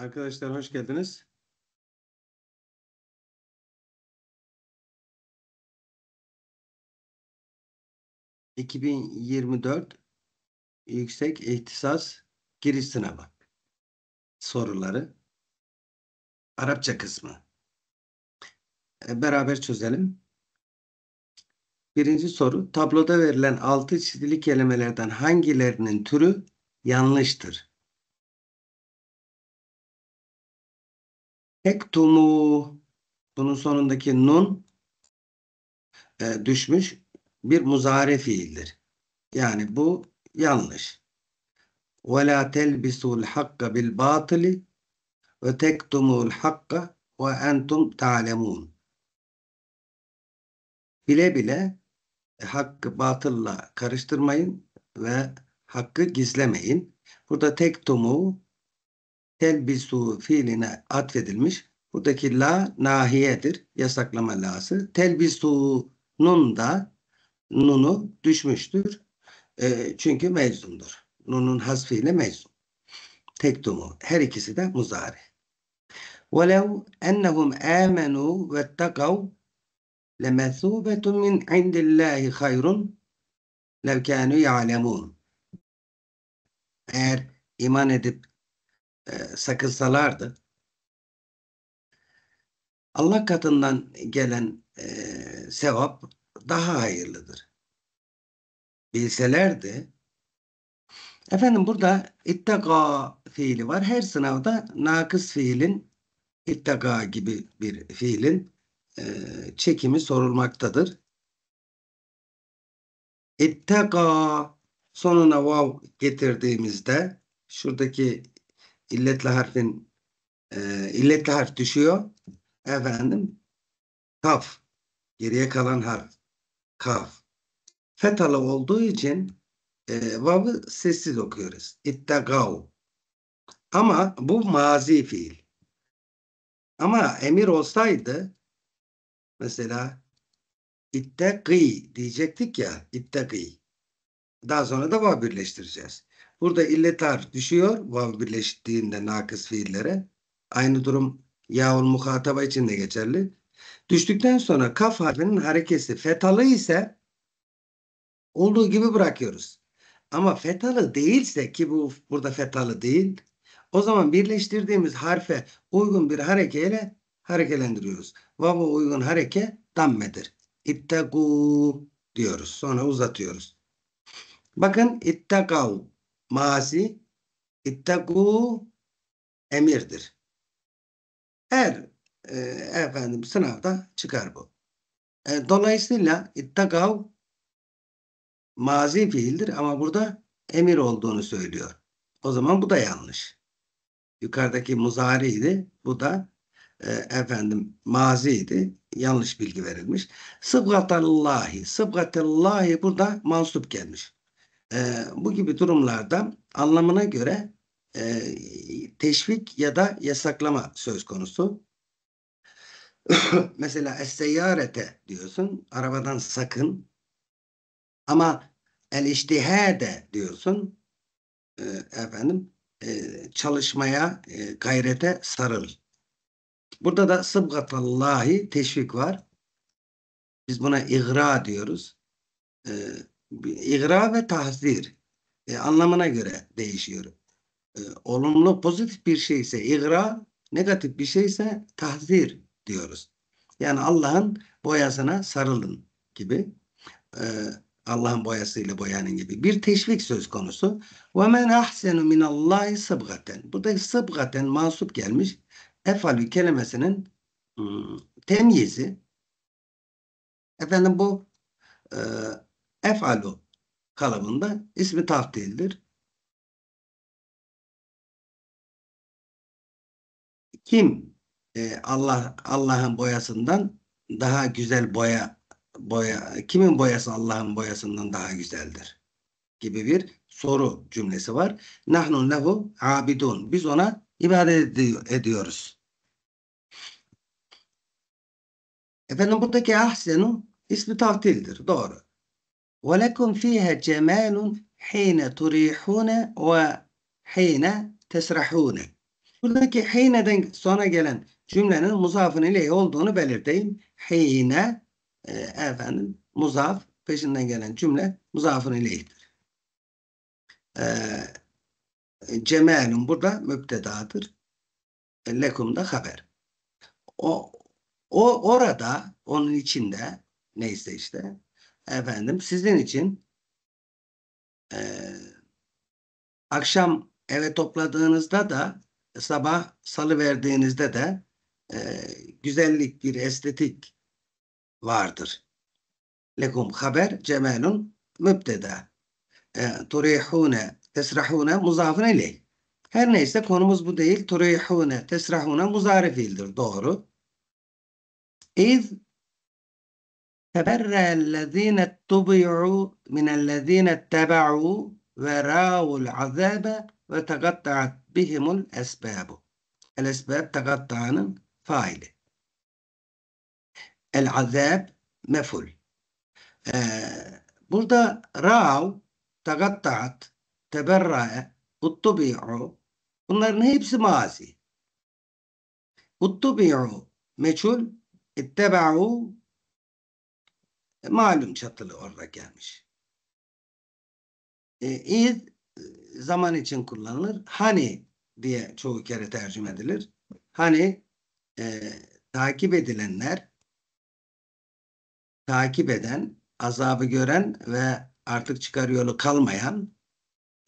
Arkadaşlar hoş geldiniz. ...2024 Yüksek İhtisas Giriş Sınavı soruları Arapça kısmı e, beraber çözelim. Birinci soru tabloda verilen altı çizili kelimelerden hangilerinin türü yanlıştır? Tektumu bunun sonundaki nun e, düşmüş bir muzare fiildir. Yani bu yanlış. Ve la telbisul hakka bil batili ve tektumul hakka ve entum ta'lemun. Bile bile e, hakkı batılla karıştırmayın ve hakkı gizlemeyin. Burada tektumu telbisu fiiline atfedilmiş. Buradaki la nahiyedir. Yasaklama lası. Telbisu'nun da nunu düşmüştür. E, çünkü meczumdur. Nunun hasfiyle meczun. Tektumu. Her ikisi de muzari. وَلَوْ اَنَّهُمْ آمَنُوا وَاتَّقَوْا لَمَثُوبَةٌ مِنْ عِنْدِ اللّٰهِ خَيْرٌ لَوْ كَانُوا يَعْلَمُونَ Eğer iman edip e, sakınsalardı Allah katından gelen e, sevap daha hayırlıdır. Bilselerdi efendim burada ittaka fiili var. Her sınavda nakıs fiilin ittaka gibi bir fiilin e, çekimi sorulmaktadır. İttaka sonuna vav getirdiğimizde şuradaki illetli harfin e, illetli harf düşüyor. Efendim kaf. Geriye kalan harf. Kaf. Fetalı olduğu için e, vav'ı sessiz okuyoruz. İttegav. Ama bu mazi fiil. Ama emir olsaydı mesela ittegi diyecektik ya ittegi. Daha sonra da vav birleştireceğiz. Burada illet harf düşüyor vav birleştiğinde nakıs fiillere. Aynı durum yaul muhataba için de geçerli. Düştükten sonra kaf harfinin harekesi fetalı ise olduğu gibi bırakıyoruz. Ama fetalı değilse ki bu burada fetalı değil. O zaman birleştirdiğimiz harfe uygun bir harekeyle harekelendiriyoruz. Vava uygun hareke dammedir. İttegu diyoruz. Sonra uzatıyoruz. Bakın ittekav mazi ittaku emirdir. Her e, efendim sınavda çıkar bu. E, dolayısıyla ittakav mazi fiildir ama burada emir olduğunu söylüyor. O zaman bu da yanlış. Yukarıdaki muzariydi. Bu da e, efendim maziydi. Yanlış bilgi verilmiş. Sıbgatallahi. Sıbgatallahi burada mansup gelmiş. E, bu gibi durumlarda anlamına göre e, teşvik ya da yasaklama söz konusu. Mesela es-seyyarete diyorsun, arabadan sakın. Ama el de diyorsun, e, efendim, e, çalışmaya, e, gayrete sarıl. Burada da sıbgatallahi teşvik var. Biz buna igra diyoruz. E, İğra ve tahzir e, anlamına göre değişiyor. E, olumlu pozitif bir şey ise igra, negatif bir şey ise tahzir diyoruz. Yani Allah'ın boyasına sarılın gibi. E, Allah'ın boyasıyla boyanın gibi. Bir teşvik söz konusu. Ve men ahsenu minallahi sıbgaten. Burada sıbgaten mansup gelmiş. Efalü kelimesinin ıı, temyizi. Efendim bu e, Efalu kalıbında ismi taftildir. Kim e, Allah Allah'ın boyasından daha güzel boya boya kimin boyası Allah'ın boyasından daha güzeldir gibi bir soru cümlesi var. Nahnu lehu abidun. Biz ona ibadet ediyoruz. Efendim buradaki ahsenu ismi tavtildir. Doğru. ولكم فيها جمال حين turihune ve hine tesrahune. Buradaki hineden sonra gelen cümlenin muzafın ileyh olduğunu belirteyim. Hine e, efendim muzaf peşinden gelen cümle muzafın ileyhtir. E, cemalun burada müptedadır. E, lekum da haber. O, o orada onun içinde neyse işte efendim sizin için e, akşam eve topladığınızda da sabah salı verdiğinizde de e, güzellik bir estetik vardır. Lekum haber cemelun mübdeda. E, turihune tesrahune muzafın ileyh. Her neyse konumuz bu değil. Turihune tesrahune Muzarifildir Doğru. İz تبرأ الذين اتبعوا من الذين اتبعوا ورأوا العذاب ve tegatta'at bihimul esbabu. El esbab tegatta'nın faili. El azab meful. Ee, burada ra'av, tegatta'at, teberra'e, uttubi'u bunların hepsi mazi. Uttubi'u meçhul, itteba'u e, malum çatılı orada gelmiş. E, e, zaman için kullanılır. Hani diye çoğu kere tercüme edilir. Hani e, takip edilenler takip eden, azabı gören ve artık çıkar yolu kalmayan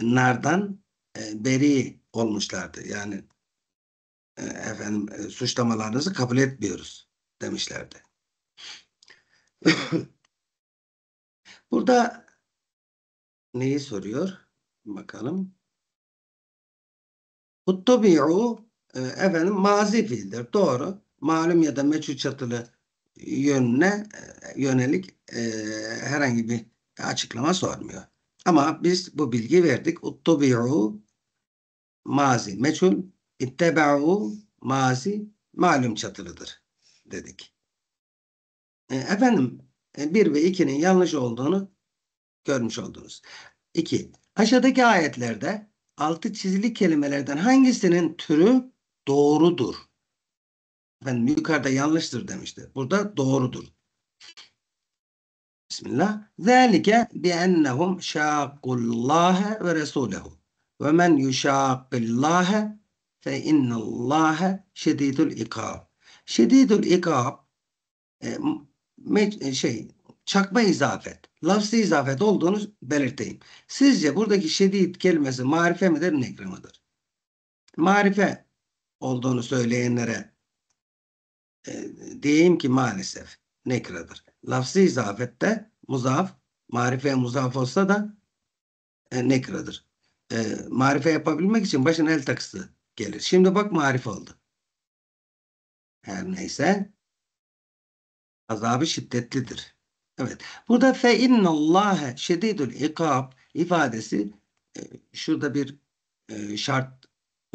nardan e, beri olmuşlardı. Yani e, efendim e, suçlamalarınızı kabul etmiyoruz demişlerdi. Burada neyi soruyor? Bakalım. Uttubi'u e, efendim mazi fiildir. Doğru. Malum ya da meçhul çatılı yönüne e, yönelik e, herhangi bir açıklama sormuyor. Ama biz bu bilgi verdik. Uttubi'u mazi meçhul ittebe'u mazi malum çatılıdır dedik. E, efendim 1 e, ve 2'nin yanlış olduğunu görmüş oldunuz. 2. Aşağıdaki ayetlerde altı çizili kelimelerden hangisinin türü doğrudur? Ben yukarıda yanlıştır demişti. Burada doğrudur. Bismillah. Zalike bi ennehum şakullaha ve resulehu. Ve men yuşakillaha fe innallaha şedidul ikab. Şedidul ikab e, e, şey çakma izafet, lafzı izafet olduğunu belirteyim. Sizce buradaki şedid kelimesi marife midir, nekre midir? Marife olduğunu söyleyenlere e, diyeyim ki maalesef nekradır. Lafzı izafette muzaf, marife muzaf olsa da e, nekradır. E, marife yapabilmek için başına el takısı gelir. Şimdi bak marife oldu. Her neyse azabı şiddetlidir. Evet. Burada fe innallâhe şedidül ikab ifadesi e, şurada bir e, şart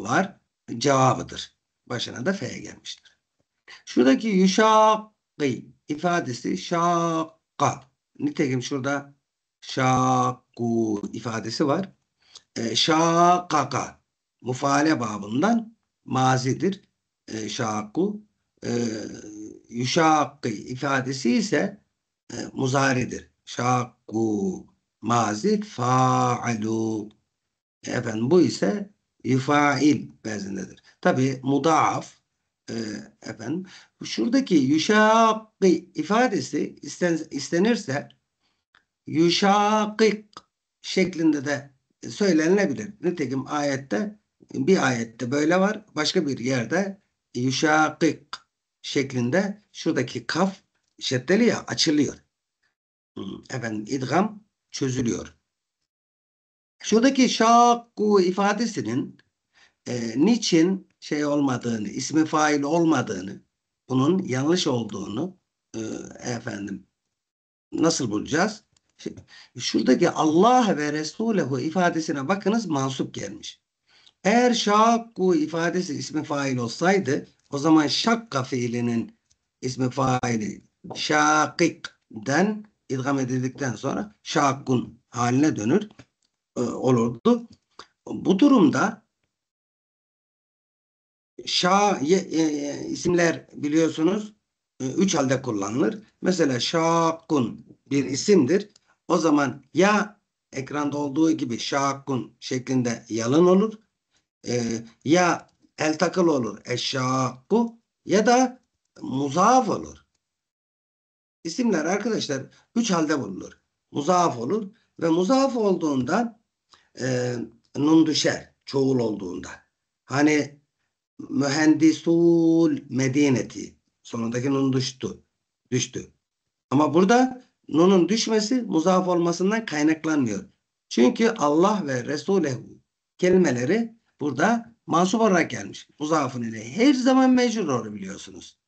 var. Cevabıdır. Başına da fe gelmiştir. Şuradaki yuşâkî ifadesi şakka. Nitekim şurada şakku ifadesi var. E, şakaka mufale babından mazidir. E, şakku e, yuşakki ifadesi ise e, muzaridir. Şakku mazi faalu e, efendim bu ise yufail benzindedir. Tabi mudaaf e, efendim şuradaki yuşakki ifadesi isten, istenirse yuşakik şeklinde de söylenilebilir. Nitekim ayette bir ayette böyle var. Başka bir yerde yuşakik şeklinde şuradaki kaf şeddeli ya açılıyor. Efendim idgam çözülüyor. Şuradaki şakku ifadesinin e, niçin şey olmadığını, ismi fail olmadığını, bunun yanlış olduğunu e, efendim nasıl bulacağız? Şuradaki Allah ve Resulehu ifadesine bakınız mansup gelmiş. Eğer şakku ifadesi ismi fail olsaydı o zaman şakka fiilinin ismi faili şakik'den idgam edildikten sonra şakkun haline dönür e, olurdu. Bu durumda şa e, isimler biliyorsunuz e, üç halde kullanılır. Mesela şakkun bir isimdir. O zaman ya ekranda olduğu gibi şakkun şeklinde yalın olur e, ya el takıl olur. Eşşaku ya da muzaaf olur. İsimler arkadaşlar üç halde bulunur. Muzaaf olur ve muzaaf olduğunda e, nun düşer çoğul olduğunda. Hani mühendisul medineti sonundaki nun düştü. Düştü. Ama burada nunun düşmesi muzaaf olmasından kaynaklanmıyor. Çünkü Allah ve Resulü kelimeleri burada mansup olarak gelmiş. bu Muzafın ile her zaman mecrur olur biliyorsunuz.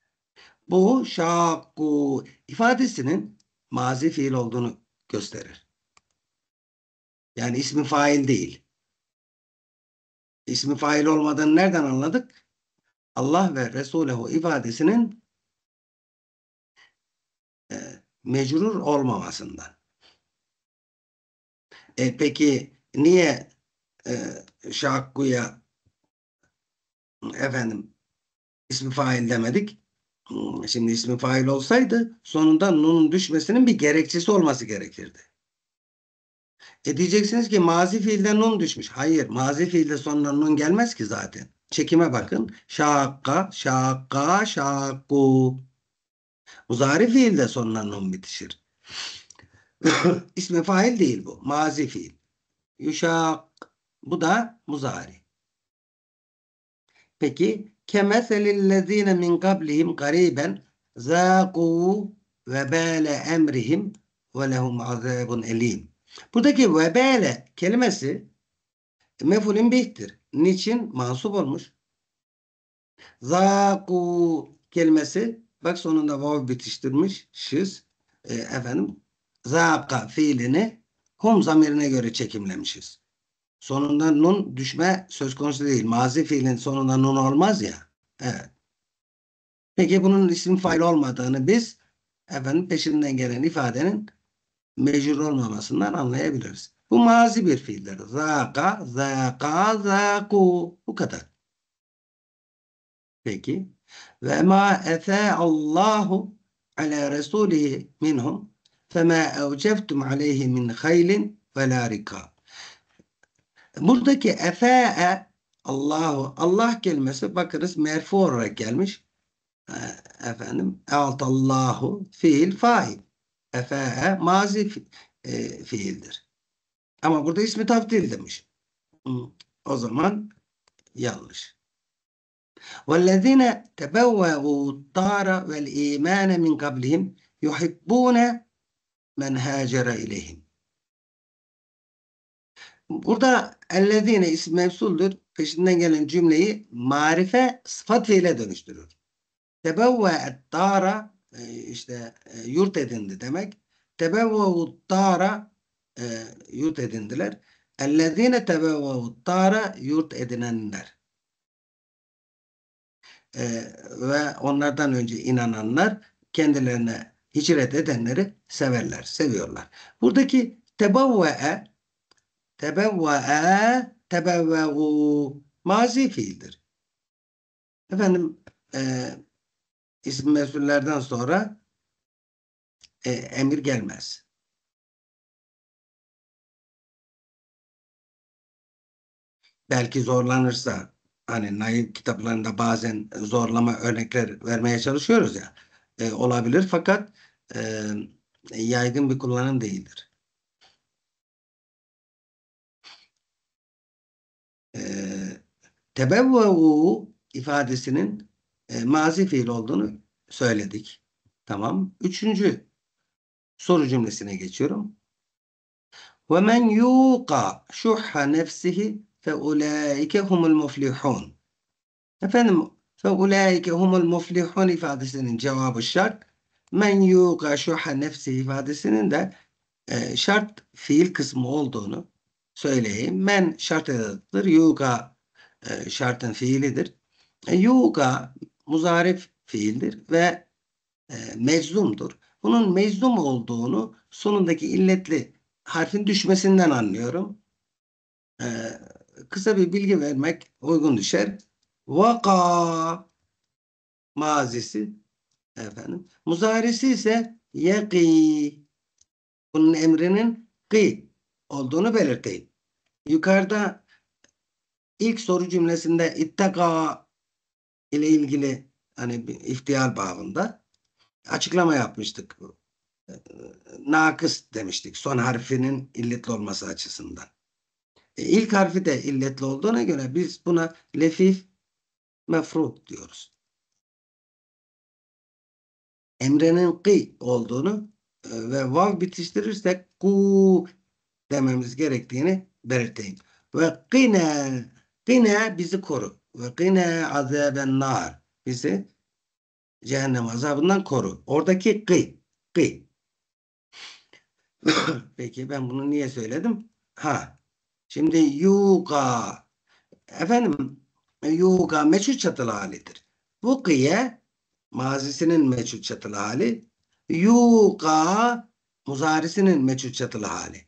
Bu şakku ifadesinin mazi fiil olduğunu gösterir. Yani ismi fail değil. İsmi fail olmadığını nereden anladık? Allah ve Resulehu ifadesinin e, mecrur olmamasından. E, peki niye e, şakkuya efendim ismi fail demedik. Hmm, şimdi ismi fail olsaydı sonunda nunun düşmesinin bir gerekçesi olması gerekirdi. E diyeceksiniz ki mazi fiilde nun düşmüş. Hayır mazi fiilde sonuna nun gelmez ki zaten. Çekime bakın. Şakka, şakka, şakku. Muzari fiilde sonuna nun bitişir. İsmi fail değil bu. Mazi fiil. Yuşak. Bu da muzari. Peki kemeselillezine min kablihim gariben ve vebâle emrihim ve lehum azâbun elîm. Buradaki vebâle kelimesi mefulün bihtir. Niçin? Mansup olmuş. Zâkû kelimesi bak sonunda vav bitiştirmiş. Şiz. E, efendim zâka fiilini hum zamirine göre çekimlemişiz sonunda nun düşme söz konusu değil. Mazi fiilin sonunda nun olmaz ya. Evet. Peki bunun isim fail olmadığını biz efendim peşinden gelen ifadenin mecbur olmamasından anlayabiliriz. Bu mazi bir fiildir. Zaka, zaka, zaku. Bu kadar. Peki. Ve ma efe Allahu ala resulihi minhum fema evceftum aleyhi min haylin ve la rikab. Buradaki efe'e Allahu Allah kelimesi bakırız merfu olarak gelmiş. E, efendim Allahu fiil fail. Efe'e mazi fi, e, fiildir. Ama burada ismi taftil demiş. O zaman yanlış. وَالَّذِينَ تَبَوَّعُوا الدَّارَ وَالْا۪يمَانَ مِنْ قَبْلِهِمْ يُحِبُّونَ مَنْ هَاجَرَ اِلَيْهِمْ Burada ellezine isim mevsuldür. Peşinden gelen cümleyi marife sıfatıyla dönüştürür. Tebevve et-dara e, işte e, yurt edindi demek. Tebevve'u dara e, yurt edindiler. Ellezine tebevve'u dara yurt edinenler. ve onlardan önce inananlar kendilerine hicret edenleri severler, seviyorlar. Buradaki tebavve'e Tebevve'e tebevve'u mazi fiildir. Efendim e, isim mesullerden sonra e, emir gelmez. Belki zorlanırsa hani Nail kitaplarında bazen zorlama örnekler vermeye çalışıyoruz ya e, olabilir fakat e, yaygın bir kullanım değildir. e, ifadesinin e, mazi fiil olduğunu söyledik. Tamam. Üçüncü soru cümlesine geçiyorum. Ve men yuqa şuhha nefsihi fe ulaike humul muflihun. Efendim fe ulaike humul muflihun ifadesinin cevabı şart. Men yuqa şuhha nefsihi ifadesinin de e, şart fiil kısmı olduğunu söyleyeyim. Men şart edatıdır. Yuga e, şartın fiilidir. E, yuga muzarif fiildir ve e, meczumdur. Bunun meczum olduğunu sonundaki illetli harfin düşmesinden anlıyorum. E, kısa bir bilgi vermek uygun düşer. Vaka mazisi efendim. Muzarisi ise yeki. Bunun emrinin ki olduğunu belirteyim yukarıda ilk soru cümlesinde ittaka ile ilgili hani bir ihtiyar bağında açıklama yapmıştık. Nakıs demiştik son harfinin illetli olması açısından. E, ilk harfi de illetli olduğuna göre biz buna lefif mefruh diyoruz. Emrenin kı olduğunu e, ve vav bitiştirirsek ku dememiz gerektiğini belirteyim. Ve gine gine bizi koru. Ve gine azaben nar. Bizi cehennem azabından koru. Oradaki gı gı. Peki ben bunu niye söyledim? Ha. Şimdi yuga efendim yuga meçhul çatılı halidir. Bu kıye mazisinin meçhul çatılı hali yuga muzarisinin meçhul çatılı hali.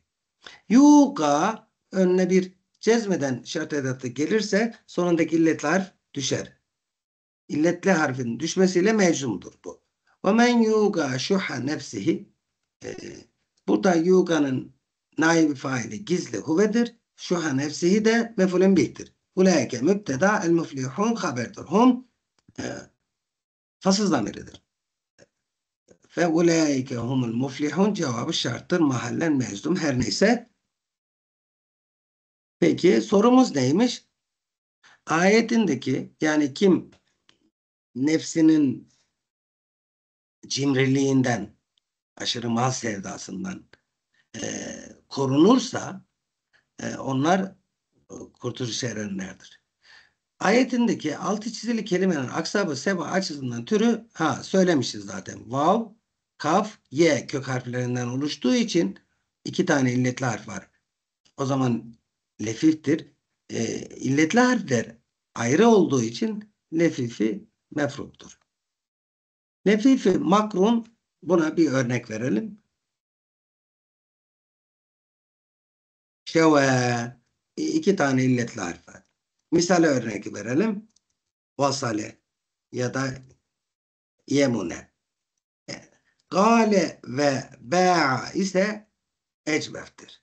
Yuga önüne bir cezmeden şart edatı gelirse sonundaki illetler düşer. İlletli harfin düşmesiyle meczumdur bu. Ve men yuga şuha nefsihi e, burada yuga'nın naibi faili gizli huvedir. Şuha nefsihi de mefulün bihtir. Ulaike mübteda el muflihun haberdir. Hum e, fasıl zamiridir. Fe ulaike humul muflihun cevabı şarttır. Mahallen meczum her neyse Peki sorumuz neymiş? Ayetindeki yani kim nefsinin cimriliğinden, aşırı mal sevdasından e, korunursa e, onlar e, kurtuluş erenlerdir. Ayetindeki altı çizili kelimenin aksabı seba açısından türü ha söylemişiz zaten. Vav, kaf, ye kök harflerinden oluştuğu için iki tane illetli harf var. O zaman lefiftir. E, illetli harfler ayrı olduğu için lefifi mefruktur. Lefifi makrun buna bir örnek verelim. Şeve iki tane illetli harf var. Misale örnek verelim. Vasale ya da yemune. E, gale ve Ba ise ecbeftir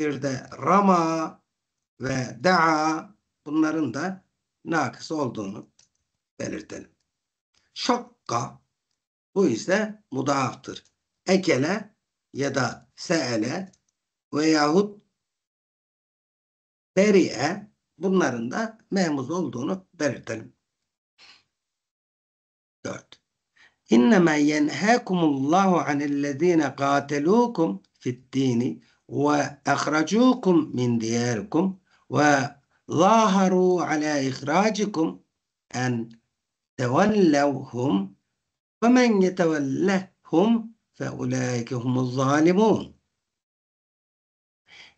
bir de rama ve daa bunların da nakıs olduğunu belirtelim. Şakka bu ise mudaftır. Ekele ya da seele veyahut beri'e bunların da mehmuz olduğunu belirtelim. 4. İnneme yenhekumullahu anellezine katelukum dini وأخرجوكم من دياركم وظاهروا على إخراجكم أن تولوهم ومن يتولهم فأولئك هم الظالمون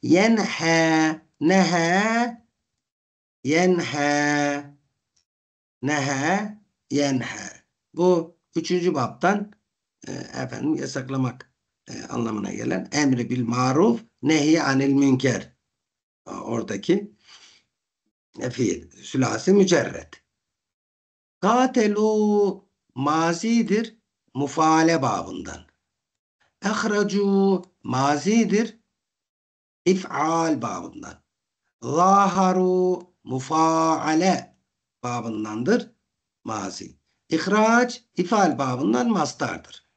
ينحى نهى ينحى نهى ينحى بو 3 baptan e, efendim yasaklamak e, anlamına gelen emri bil maruf nehi anil münker oradaki fiil sülasi mücerret katelu mazidir mufaale babından ehracu mazidir if'al babından zaharu mufaale babındandır mazi ihraç ifal babından mastardır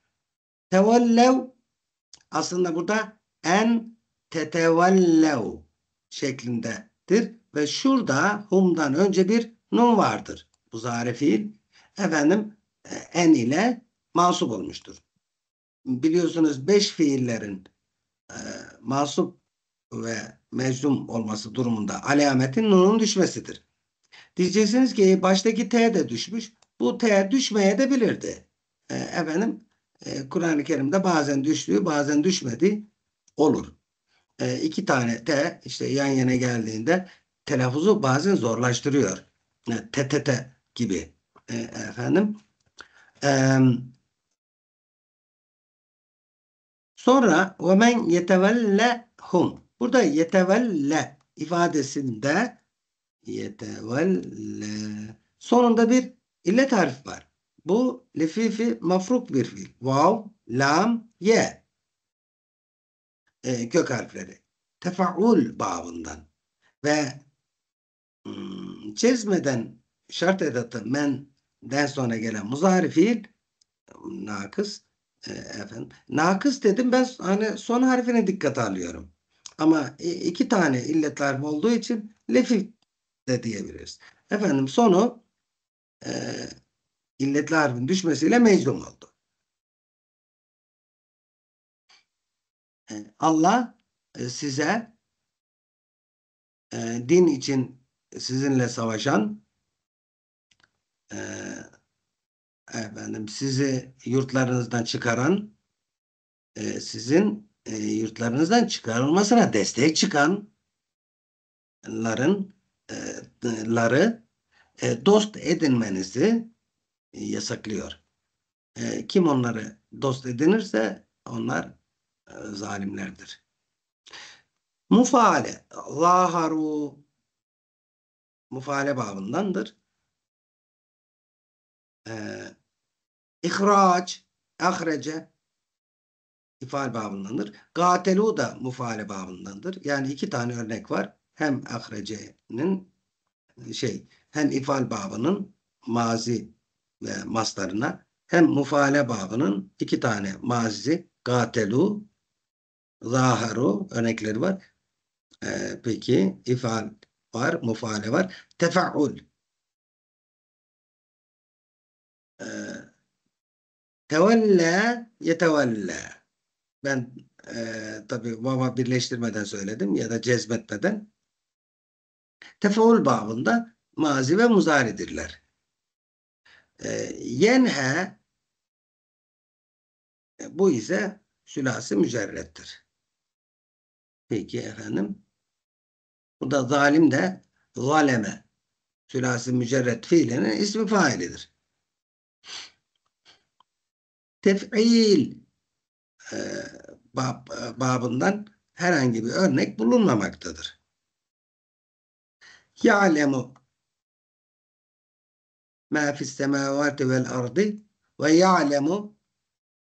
tevellev aslında burada en tetevellev şeklindedir. Ve şurada humdan önce bir nun vardır. Bu zare fiil efendim e, en ile mansup olmuştur. Biliyorsunuz beş fiillerin e, mansup ve meczum olması durumunda alametin nunun düşmesidir. Diyeceksiniz ki baştaki T de düşmüş. Bu T düşmeye de bilirdi. E, efendim e, Kur'an-ı Kerim'de bazen düştüğü bazen düşmedi olur. E, iki tane T işte yan yana geldiğinde telaffuzu bazen zorlaştırıyor. E, T T T gibi e, efendim. E, sonra ve men Burada yetevelle ifadesinde yetevelle sonunda bir illet harfi var. Bu lefifi mafruk bir fiil. Vav, lam, ye. E, kök harfleri. Tefaul babından. Ve hmm, çizmeden şart edatı menden sonra gelen muzari fiil nakıs e, efendim. Nakıs dedim ben hani son harfine dikkat alıyorum. Ama iki tane illet harfi olduğu için lefif de diyebiliriz. Efendim sonu e, illetli harfin düşmesiyle meczum oldu. E, Allah e, size e, din için sizinle savaşan e, efendim sizi yurtlarınızdan çıkaran sizin yurtlarınızdan çıkarılmasına destek çıkanların ları dost edinmenizi e, yasaklıyor. E, kim onları dost edinirse onlar e, zalimlerdir. Mufale, laharu mufale babındandır. E, ihraç, ahrece ifal babındandır. Gatelu da mufale babındandır. Yani iki tane örnek var. Hem ahrece'nin şey hem ifal babının mazi e, maslarına hem mufale babının iki tane mazizi gatelu zaharu örnekleri var. E, peki ifal var, mufale var. Tefaul e, tevelle yetevelle ben e, tabi vava birleştirmeden söyledim ya da cezmetmeden tefaul babında mazi ve muzaridirler. Ee, yenhe e, bu ise sülası mücerrettir. Peki efendim. Bu da zalim de zaleme. Sülası mücerret fiilinin ismi failidir. Tef'il e, bab, e, babından herhangi bir örnek bulunmamaktadır. Ya'lemu ma fis semavati vel ardı ve ya'lemu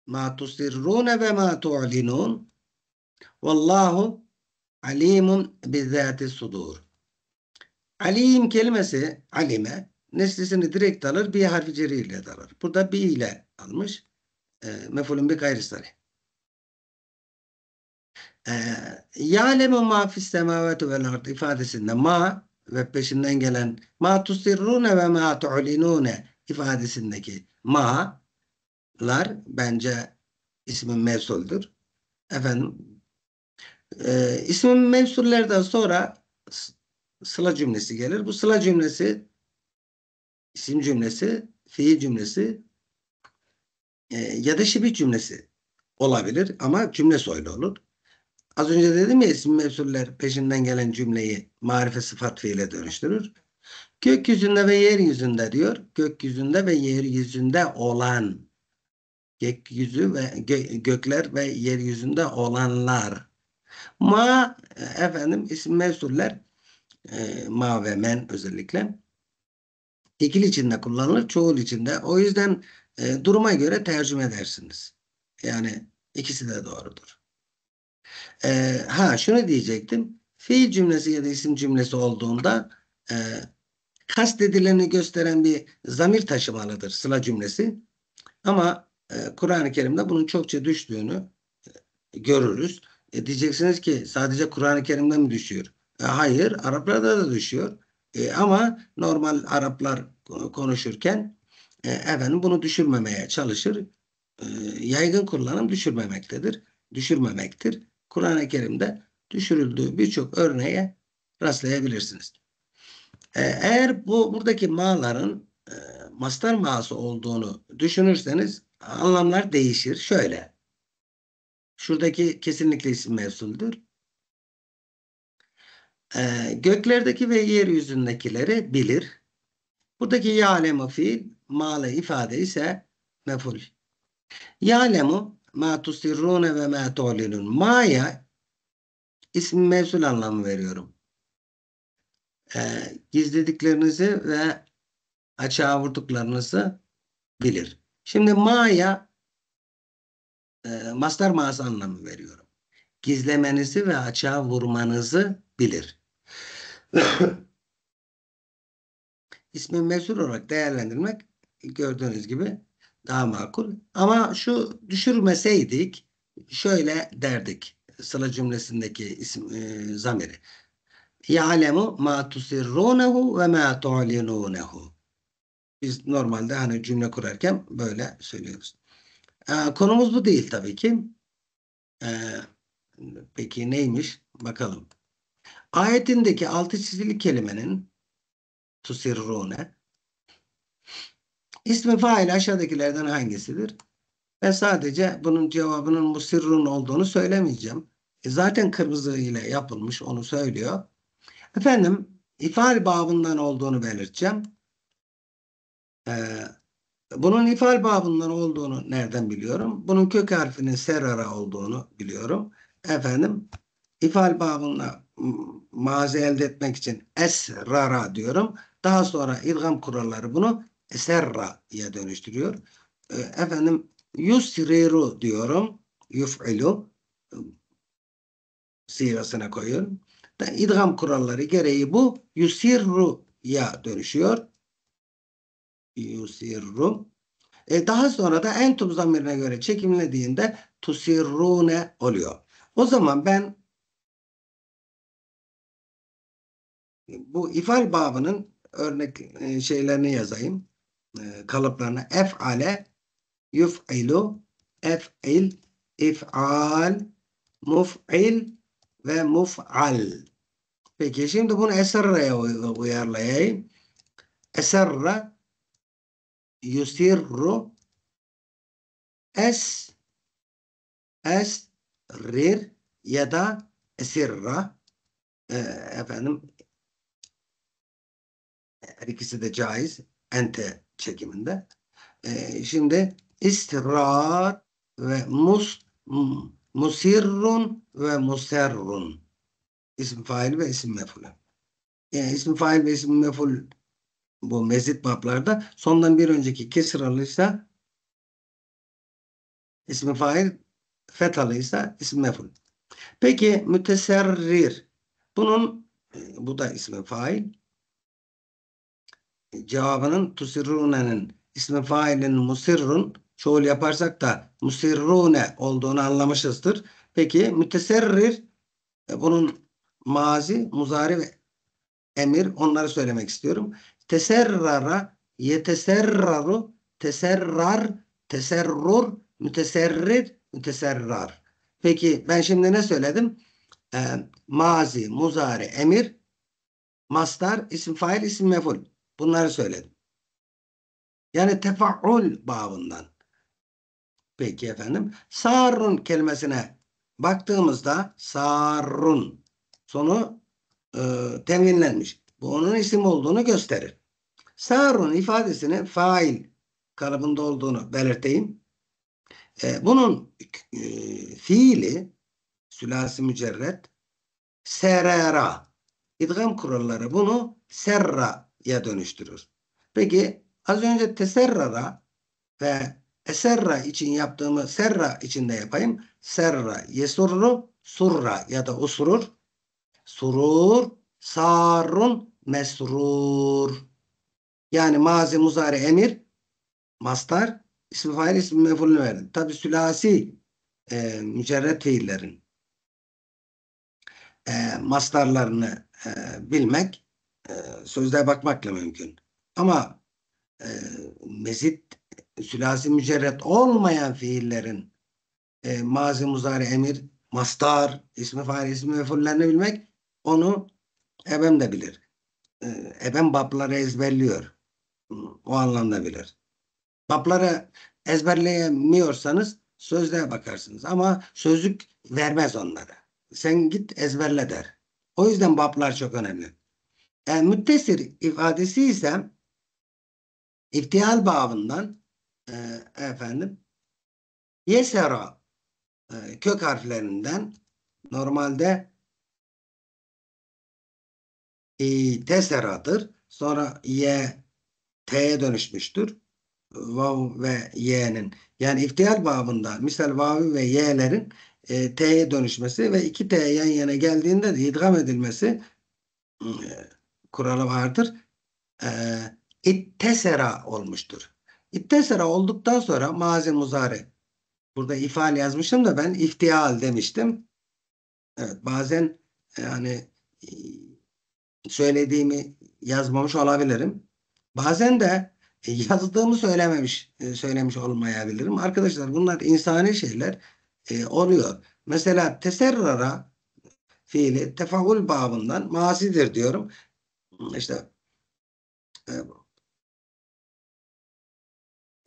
ma tusirrune ve ma tu'linun vallahu alimun bizzati sudur alim kelimesi alime neslisini direkt alır bir harfi ceriyle de alır. Burada bi ile almış. E, mefulun bir gayri salih. E, Ya'lemu ma fis semavati vel ardi ifadesinde ma ve peşinden gelen ma tusirrune ve ma tu'linune ifadesindeki ma'lar bence ismin mevsuldür. Efendim e, ismin mevsullerden sonra sıla cümlesi gelir. Bu sıla cümlesi isim cümlesi, fiil cümlesi e, ya da şibih cümlesi olabilir ama cümle soylu olur. Az önce dedim ya isim mevsuller peşinden gelen cümleyi marife sıfat fiile dönüştürür. Gökyüzünde ve yeryüzünde diyor. Gökyüzünde ve yeryüzünde olan gökyüzü ve gö gökler ve yeryüzünde olanlar. Ma efendim isim mevsuller e, ma ve men özellikle tekil içinde kullanılır, çoğul içinde. O yüzden e, duruma göre tercüme edersiniz. Yani ikisi de doğrudur. E, ha şunu diyecektim. Fiil cümlesi ya da isim cümlesi olduğunda e, kastedileni gösteren bir zamir taşımalıdır sıla cümlesi. Ama e, Kur'an-ı Kerim'de bunun çokça düştüğünü e, görürüz. E, diyeceksiniz ki sadece Kur'an-ı Kerim'de mi düşüyor? E, hayır, Araplarda da düşüyor. E, ama normal Araplar konuşurken e, efendim bunu düşürmemeye çalışır. E, yaygın kullanım düşürmemektedir. Düşürmemektir. Kur'an-ı Kerim'de düşürüldüğü birçok örneğe rastlayabilirsiniz. Ee, eğer bu buradaki mağların e, mastar mağası olduğunu düşünürseniz anlamlar değişir. Şöyle. Şuradaki kesinlikle isim mevsuldür. Ee, göklerdeki ve yeryüzündekileri bilir. Buradaki ya'lemu fiil mağla ifade ise meful. Ya'lemu ma tusirrune ve ma tu'linun. Ma'ya isim mevsul anlamı veriyorum. E, gizlediklerinizi ve açığa vurduklarınızı bilir. Şimdi ma'ya e, mastar ma'sı anlamı veriyorum. Gizlemenizi ve açığa vurmanızı bilir. İsmi mevsul olarak değerlendirmek gördüğünüz gibi daha makul. Ama şu düşürmeseydik şöyle derdik sıla cümlesindeki isim e, zamiri. Ya'lemu ma tusirrunehu ve ma tu'linunehu. Biz normalde hani cümle kurarken böyle söylüyoruz. Ee, konumuz bu değil tabii ki. Ee, peki neymiş? Bakalım. Ayetindeki altı çizili kelimenin tusirrune İsm ve fail aşağıdakilerden hangisidir? Ben sadece bunun cevabının musirrun olduğunu söylemeyeceğim. E zaten kırmızı ile yapılmış onu söylüyor. Efendim ifal babından olduğunu belirteceğim. Ee, bunun ifal babından olduğunu nereden biliyorum? Bunun kök harfinin serara olduğunu biliyorum. Efendim ifal babına mazi elde etmek için esrara diyorum. Daha sonra ilgam kuralları bunu eserra'ya dönüştürüyor. Ee, efendim yusriru diyorum. Yuf'ilu e, sigasına koyuyorum. İdgam kuralları gereği bu yusirru ya dönüşüyor. Yusirru. E, daha sonra da entum zamirine göre çekimlediğinde tusirrune oluyor. O zaman ben bu ifal babının örnek e, şeylerini yazayım e, kalıplarına ef'ale yuf'ilu ef'il if'al muf'il ve muf'al. Peki şimdi bunu eserre'ye uyarlayayım. Eserre yusirru es esrir ya da esirra e, efendim her ikisi de caiz ente çekiminde. E, şimdi istirat ve mus, musirrun ve muserrun isim fail ve isim meful. Yani isim fail ve isim meful bu mezit bablarda sondan bir önceki kesir alıysa ismi fail fethalıysa isim meful. Peki müteserrir bunun e, bu da ismi fail cevabının tusirrune'nin ismi failin musirrun çoğul yaparsak da musirrune olduğunu anlamışızdır. Peki müteserrir e, bunun mazi, muzari ve emir onları söylemek istiyorum. Teserrara, yeteserraru, teserrar, teserrur, müteserrir, müteserrar. Peki ben şimdi ne söyledim? E, mazi, muzari, emir, mastar, isim fail, isim meful. Bunları söyledim. Yani tefaul babından. Peki efendim. Sarun kelimesine baktığımızda sarun sonu e, temvinlenmiş. Bu onun isim olduğunu gösterir. Sarun ifadesini fail kalıbında olduğunu belirteyim. E, bunun e, fiili sülasi mücerret serera idgam kuralları bunu serra ya dönüştürür. Peki az önce teserrara ve eserra için yaptığımı serra içinde yapayım. Serra yesurru surra ya da usurur. Surur sarun mesrur. Yani mazi muzari emir mastar ismi fail ismi mefulünü verdim. Tabi sülasi e, mücerret fiillerin e, mastarlarını e, bilmek e, bakmakla mümkün. Ama e, mezit sülasi mücerret olmayan fiillerin e, mazi muzari emir, mastar, ismi fail, ismi mefullerini bilmek onu ebem de bilir. E, ebem babları ezberliyor. O anlamda bilir. Babları ezberleyemiyorsanız sözlüğe bakarsınız ama sözlük vermez onlara. Sen git ezberle der. O yüzden bablar çok önemli. El müttesir ifadesi ise iftial bağından e, efendim yesera e, kök harflerinden normalde e, teseradır. Sonra ye t'ye dönüşmüştür. Vav ve y'nin yani iftial babında misal vav ve y'lerin e, t'ye dönüşmesi ve iki t yan yana geldiğinde de idgam edilmesi e, kuralı vardır. E, ittesera olmuştur. İttesera olduktan sonra mazil muzari. Burada ifal yazmışım da ben iftial demiştim. Evet bazen yani e, e, söylediğimi yazmamış olabilirim. Bazen de e, yazdığımı söylememiş söylemiş olmayabilirim. Arkadaşlar bunlar insani şeyler e, oluyor. Mesela teserrara fiili tefaul babından mazidir diyorum işte e,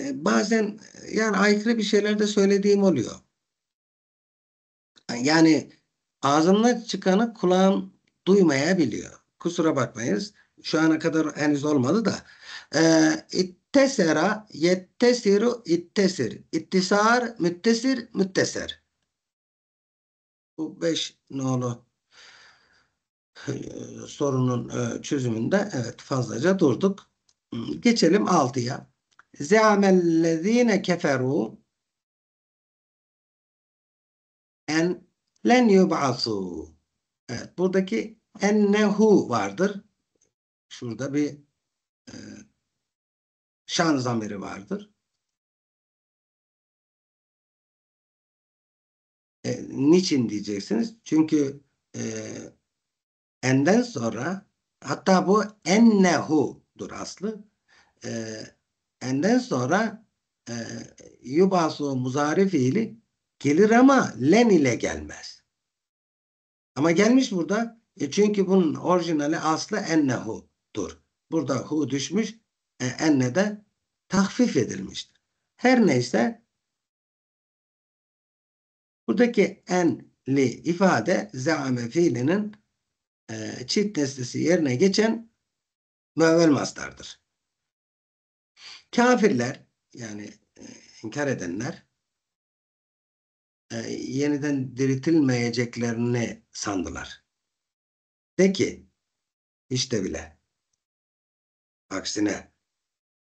e bazen e, yani aykırı bir şeyler de söylediğim oluyor. Yani ağzımdan çıkanı kulağım duymayabiliyor. Kusura bakmayız. Şu ana kadar henüz olmadı da. E, ittesera yettesiru ittesir. İttisar müttesir mütteser. Bu beş nolu e, sorunun e, çözümünde evet fazlaca durduk. Hmm, geçelim 6'ya. Zeamellezine keferu en len yub'asu. Evet buradaki ennehu vardır. Şurada bir e, şan zamiri vardır. E, niçin diyeceksiniz? Çünkü e, Enden sonra hatta bu ennehu'dur aslı. E, ee, enden sonra e, yubasu muzari fiili gelir ama len ile gelmez. Ama gelmiş burada. E çünkü bunun orijinali aslı ennehu'dur. Burada hu düşmüş. E, enne de tahfif edilmiştir. Her neyse buradaki en li ifade zeame fiilinin e, çift nesnesi yerine geçen müevvel mastardır. Kafirler yani e, inkar edenler e, yeniden diriltilmeyeceklerini sandılar. De ki işte bile aksine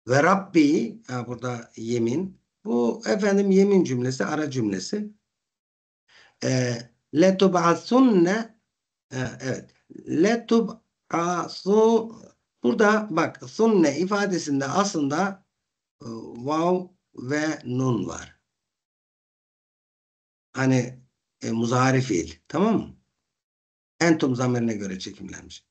ve Rabbi burada yemin bu efendim yemin cümlesi ara cümlesi e, letub'asunne evet Letub asu burada bak sunne ifadesinde aslında e, vav ve nun var. Hani e, muzari fiil. Tamam mı? Entum zamirine göre çekimlenmiş.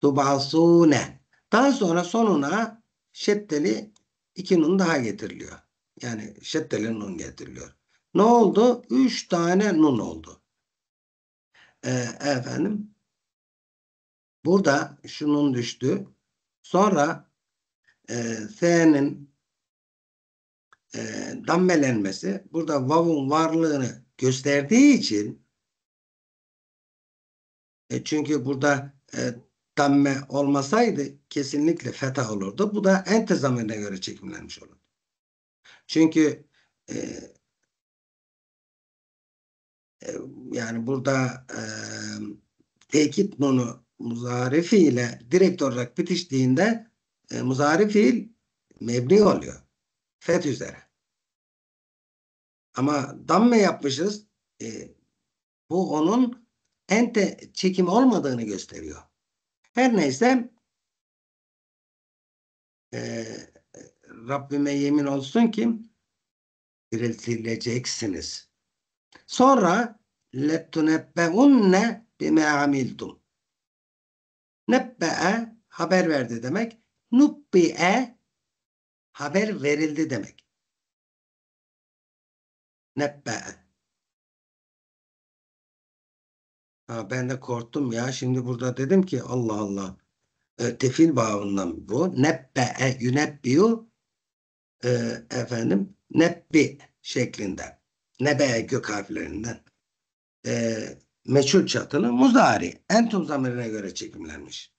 Tubasune. Daha sonra sonuna şeddeli iki nun daha getiriliyor. Yani şeddeli nun getiriliyor. Ne oldu? Üç tane nun oldu. Ee, efendim Burada şunun düştü. Sonra e, S'nin e, dammelenmesi burada vav'un varlığını gösterdiği için e, çünkü burada e, damme olmasaydı kesinlikle feta olurdu. Bu da entezamine göre çekimlenmiş olurdu. Çünkü e, e yani burada e, tekit nunu Muzarifi ile direkt olarak bitiştiğinde e, muzari mebni oluyor. fet üzere. Ama damme yapmışız. E, bu onun ente çekim olmadığını gösteriyor. Her neyse e, Rabbime yemin olsun ki diriltileceksiniz. Sonra lettunebbeunne bime amildum. Nebbe'e haber verdi demek. Nubbi'e haber verildi demek. Nebbe'e. Ha, ben de korktum ya. Şimdi burada dedim ki Allah Allah. E, tefil bağından bu. Nebbe'e yünebbiyu e, efendim nebbi şeklinde. Nebe'e gök harflerinden. E, meçhul çatılı muzari entum zamirine göre çekimlenmiş.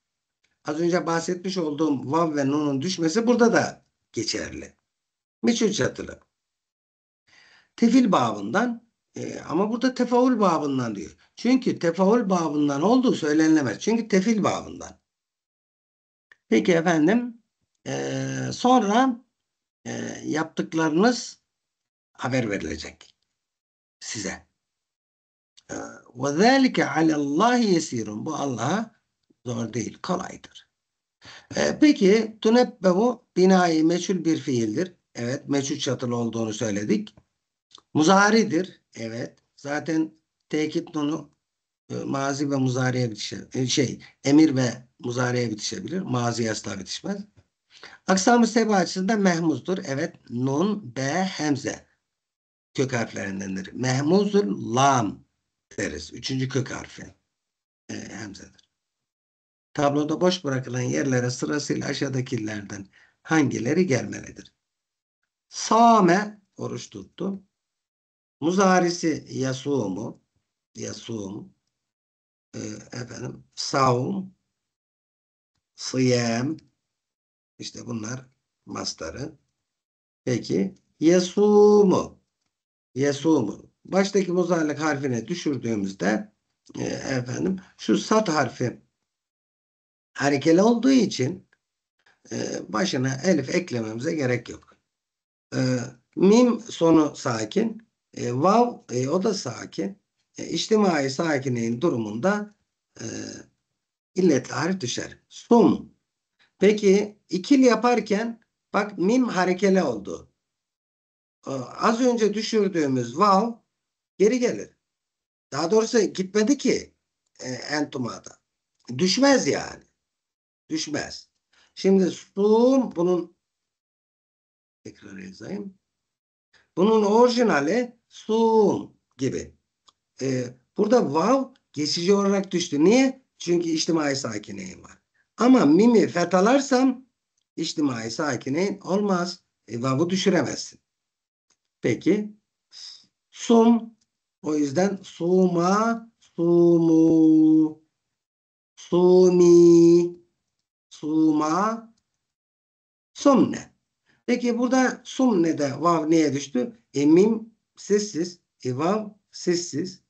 Az önce bahsetmiş olduğum vav ve nunun düşmesi burada da geçerli. Meçhul çatılı. Tefil babından e, ama burada tefaul babından diyor. Çünkü tefaul babından olduğu söylenilemez. Çünkü tefil babından. Peki efendim e, sonra e, yaptıklarınız haber verilecek size. E, وَذَٰلِكَ عَلَى اللّٰهِ يَس۪يرٌ Bu Allah'a zor değil, kolaydır. E, peki tunebbehu binayı meçhul bir fiildir. Evet, meçhul çatılı olduğunu söyledik. Muzaridir. Evet. Zaten tekit nunu e, mazi ve muzariye bitişe, e, şey, emir ve muzariye bitişebilir. Mazi asla bitişmez. Aksam-ı seba açısından mehmuzdur. Evet. Nun, be, hemze. Kök harflerindendir. Mehmuzdur. Lam deriz. Üçüncü kök harfi e, ee, hemzedir. Tabloda boş bırakılan yerlere sırasıyla aşağıdakilerden hangileri gelmelidir? Same oruç tuttu. Muzarisi yasumu yasum e, ee, efendim savum sıyem işte bunlar mastarı. Peki yesumu yesumu baştaki muzarlık harfine düşürdüğümüzde e, efendim şu sat harfi harekeli olduğu için e, başına elif eklememize gerek yok. E, mim sonu sakin. E, vav e, o da sakin. E, içtimai sakinin durumunda e, illet harf düşer. Sum. Peki ikil yaparken bak mim harekeli oldu. E, az önce düşürdüğümüz vav geri gelir. Daha doğrusu gitmedi ki e, entumada. Düşmez yani. Düşmez. Şimdi sum bunun tekrar yazayım. Bunun orijinali sum gibi. E, burada vav geçici olarak düştü. Niye? Çünkü içtimai sakineyim var. Ama mimi fethalarsam içtimai sakineyin olmaz. E, vav'u düşüremezsin. Peki sum o yüzden suma, sumu, sumi, suma, sumne. Peki burada de vav neye düştü? Emim sessiz, e, vav sessiz.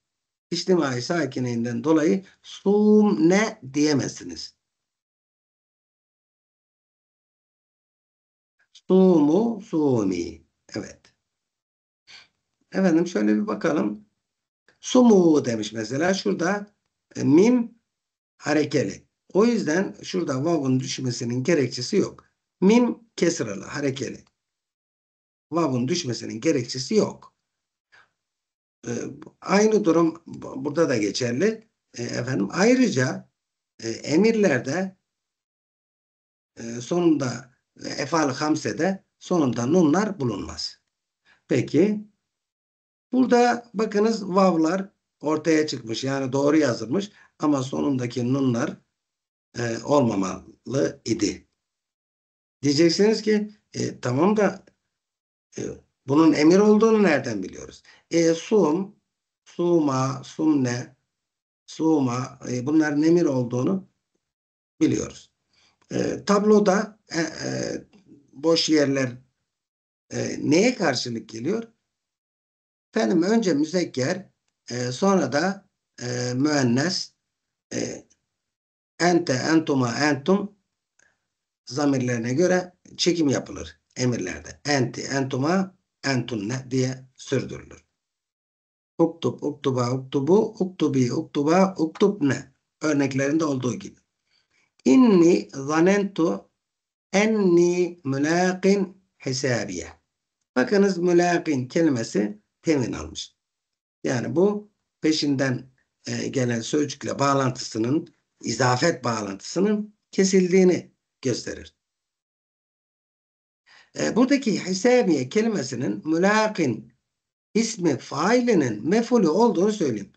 İçtimai sakineyinden dolayı sumne diyemezsiniz. Sumu, sumi. Evet. Efendim şöyle bir bakalım. Sumu demiş mesela. Şurada e, mim harekeli. O yüzden şurada vav'ın düşmesinin gerekçesi yok. Mim kesralı, harekeli. Vav'ın düşmesinin gerekçesi yok. E, aynı durum burada da geçerli. E, efendim ayrıca e, emirlerde e, sonunda e, efal hamsede sonunda nunlar bulunmaz. Peki Burada bakınız vavlar ortaya çıkmış. Yani doğru yazılmış ama sonundaki nunlar e, olmamalı idi. Diyeceksiniz ki e, tamam da e, bunun emir olduğunu nereden biliyoruz? E, sum, suma, sumne, suma e, bunların emir olduğunu biliyoruz. E, tabloda e, e, boş yerler e, neye karşılık geliyor? Efendim önce müzekker, e, sonra da e, müennes, e, ente, entuma, entum zamirlerine göre çekim yapılır emirlerde. Enti, entuma, entunne diye sürdürülür. Uktub, uktuba, uktubu, uktubi, uktuba, uktubne örneklerinde olduğu gibi. İnni zanentu enni mülâkin hesabiye. Bakınız mülâkin kelimesi temin almış. Yani bu peşinden e, gelen sözcükle bağlantısının, izafet bağlantısının kesildiğini gösterir. E, buradaki hisamiye kelimesinin mülakin ismi failinin mefulü olduğunu söyleyeyim.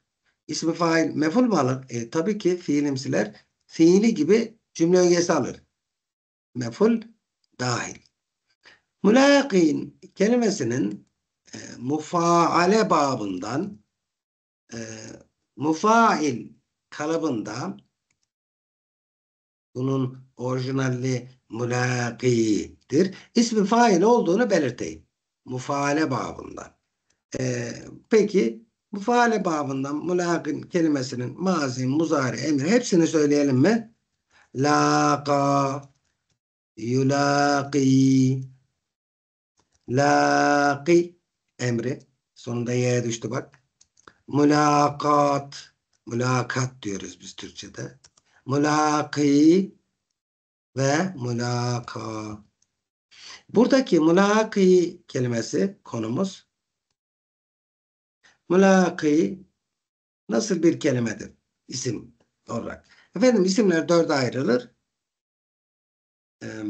İsmi fail meful mu alır? E, tabii ki fiilimsiler fiili gibi cümle ögesi alır. Meful dahil. Mülakin kelimesinin e, mufaale babından e, mufail kalıbında bunun orijinalli mülakidir. İsmi fail olduğunu belirteyim. Mufaale babından. E, peki mufaale babından mülakin kelimesinin mazi, muzari, emir hepsini söyleyelim mi? Laka yulaki laki emri. Sonunda y'ye düştü bak. Mülakat. Mülakat diyoruz biz Türkçe'de. Mülaki ve mülaka. Buradaki mülaki kelimesi konumuz. Mülaki nasıl bir kelimedir? İsim olarak. Efendim isimler dörde ayrılır. Ee,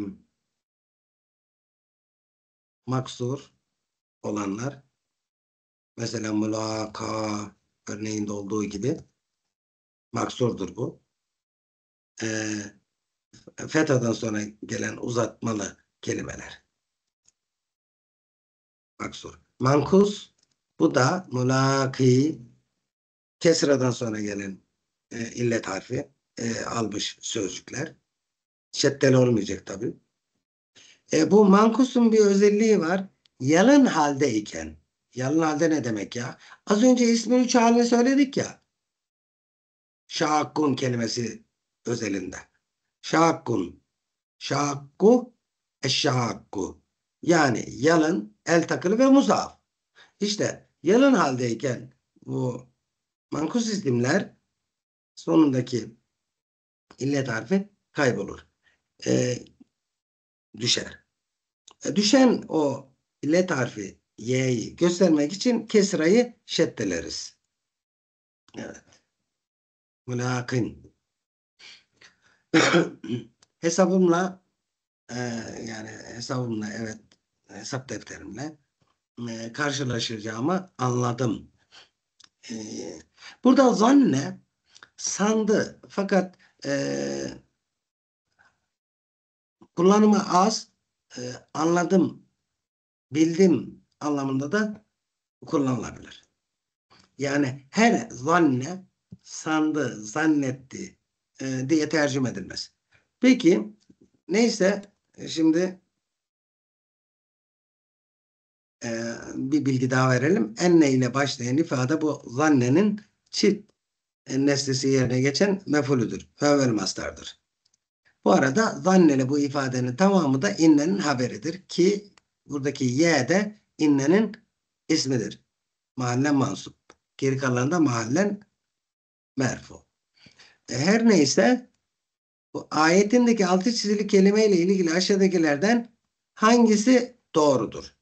olanlar mesela mülaka örneğinde olduğu gibi maksurdur bu. E, ee, fetadan sonra gelen uzatmalı kelimeler. Maksur. Mankus bu da mülaki kesradan sonra gelen e, illet harfi e, almış sözcükler. Şeddeli olmayacak tabi. E, bu mankusun bir özelliği var yalın haldeyken yalın halde ne demek ya? Az önce ismin üç halini söyledik ya. Şakun kelimesi özelinde. Şakun, Şakku eşşakku. Yani yalın, el takılı ve muzaf. İşte yalın haldeyken bu mankus isimler sonundaki illet harfi kaybolur. E, düşer. E, düşen o Let harfi y'yi göstermek için kesrayı şeddeleriz. Evet. Mülakin. hesabımla e, yani hesabımla evet hesap defterimle e, karşılaşacağımı anladım. E, burada zanne sandı fakat e, kullanımı az e, anladım bildim anlamında da kullanılabilir. Yani her zanne sandı, zannetti e, diye tercüme edilmez. Peki neyse e, şimdi e, bir bilgi daha verelim. Enne ile başlayan ifade bu zannenin çift e, nesnesi yerine geçen mefulüdür. Fevvel mastardır. Bu arada zannele bu ifadenin tamamı da innenin haberidir ki Buradaki Y de innenin ismidir. Mahallen mansup. Geri kalanında mahallen merfu. E, her neyse bu ayetindeki altı çizili kelimeyle ilgili aşağıdakilerden hangisi doğrudur?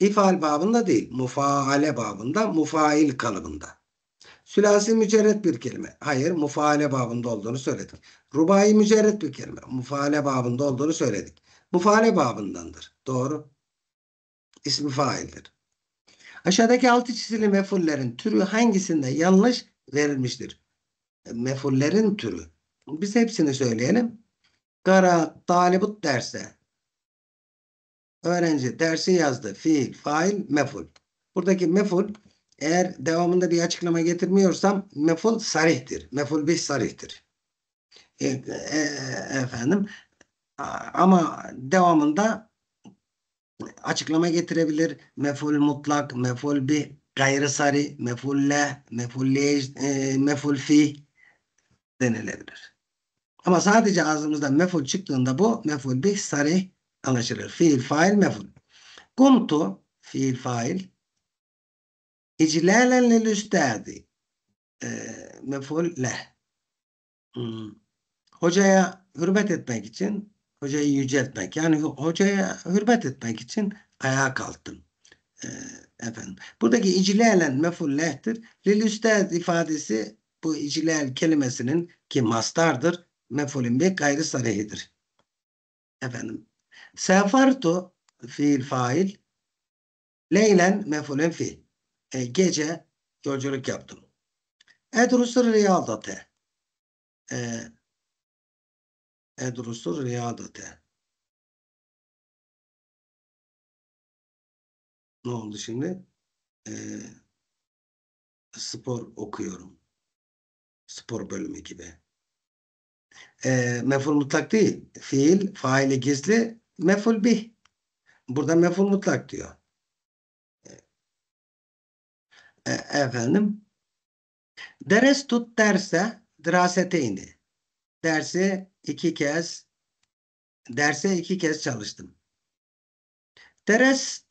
İfal babında değil, mufaale babında, mufail kalıbında. Sülasi mücerret bir kelime. Hayır, mufaale babında olduğunu söyledik. Rubai mücerret bir kelime. Mufaale babında olduğunu söyledik. Bu faale babındandır. Doğru. İsmi faildir. Aşağıdaki altı çizili mefullerin türü hangisinde yanlış verilmiştir? Mefullerin türü. Biz hepsini söyleyelim. Kara talibut derse. Öğrenci dersi yazdı. Fiil, fail, meful. Buradaki meful eğer devamında bir açıklama getirmiyorsam meful sarihtir. Meful bir sarihtir. E, e, e efendim ama devamında açıklama getirebilir. Meful mutlak, meful bi, gayrı sari, meful le, meful lej, e, meful fi denilebilir. Ama sadece ağzımızda meful çıktığında bu meful bi sari anlaşılır. Fiil fail meful. Kuntu fiil fail İclalen lil üstadi e, meful leh. Hmm. Hocaya hürmet etmek için hocayı yüceltmek yani hocaya hürmet etmek için ayağa kalktım. E, efendim. Buradaki iclelen meful lehtir. Lil üstad ifadesi bu iclel kelimesinin ki mastardır. Mefulün bir gayrı sarehidir. Efendim. Sefertu fiil fail. Leylen mefulün fi E, gece yolculuk yaptım. Edrusu riyaldate. E, Edrusur riyadete. Ne oldu şimdi? Ee, spor okuyorum. Spor bölümü gibi. Ee, meful mutlak değil. Fiil, faili gizli, meful bih. Burada meful mutlak diyor. Ee, e, efendim. Deres tut derse dirasete indi dersi iki kez derse iki kez çalıştım. Teres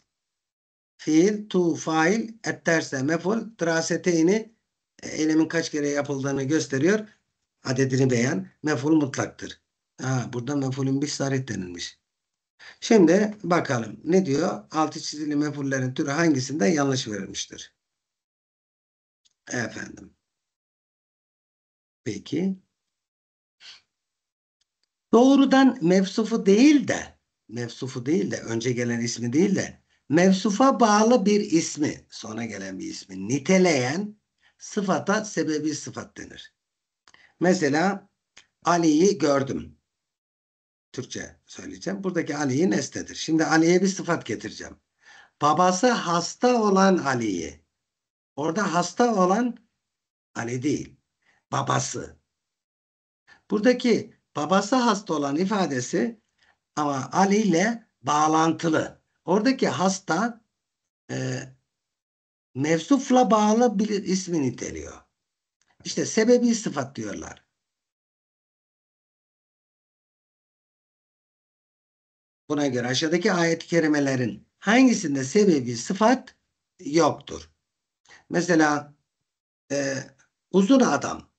fiil, tu fail, etterse meful, traseteyni e, eylemin kaç kere yapıldığını gösteriyor. Adedini beğen Meful mutlaktır. Ha, burada mefulün bir saret denilmiş. Şimdi bakalım ne diyor? Altı çizili mefullerin türü hangisinde yanlış verilmiştir? Efendim. Peki doğrudan mevsufu değil de mevsufu değil de önce gelen ismi değil de mevsufa bağlı bir ismi sona gelen bir ismi niteleyen sıfata sebebi sıfat denir. Mesela Ali'yi gördüm. Türkçe söyleyeceğim. Buradaki Ali'yi nesnedir. Şimdi Ali'ye bir sıfat getireceğim. Babası hasta olan Ali'yi. Orada hasta olan Ali değil. Babası. Buradaki babası hasta olan ifadesi ama Ali ile bağlantılı. Oradaki hasta e, mevsufla bağlı bir ismi niteliyor. İşte sebebi sıfat diyorlar. Buna göre aşağıdaki ayet-i kerimelerin hangisinde sebebi sıfat yoktur. Mesela e, uzun adam.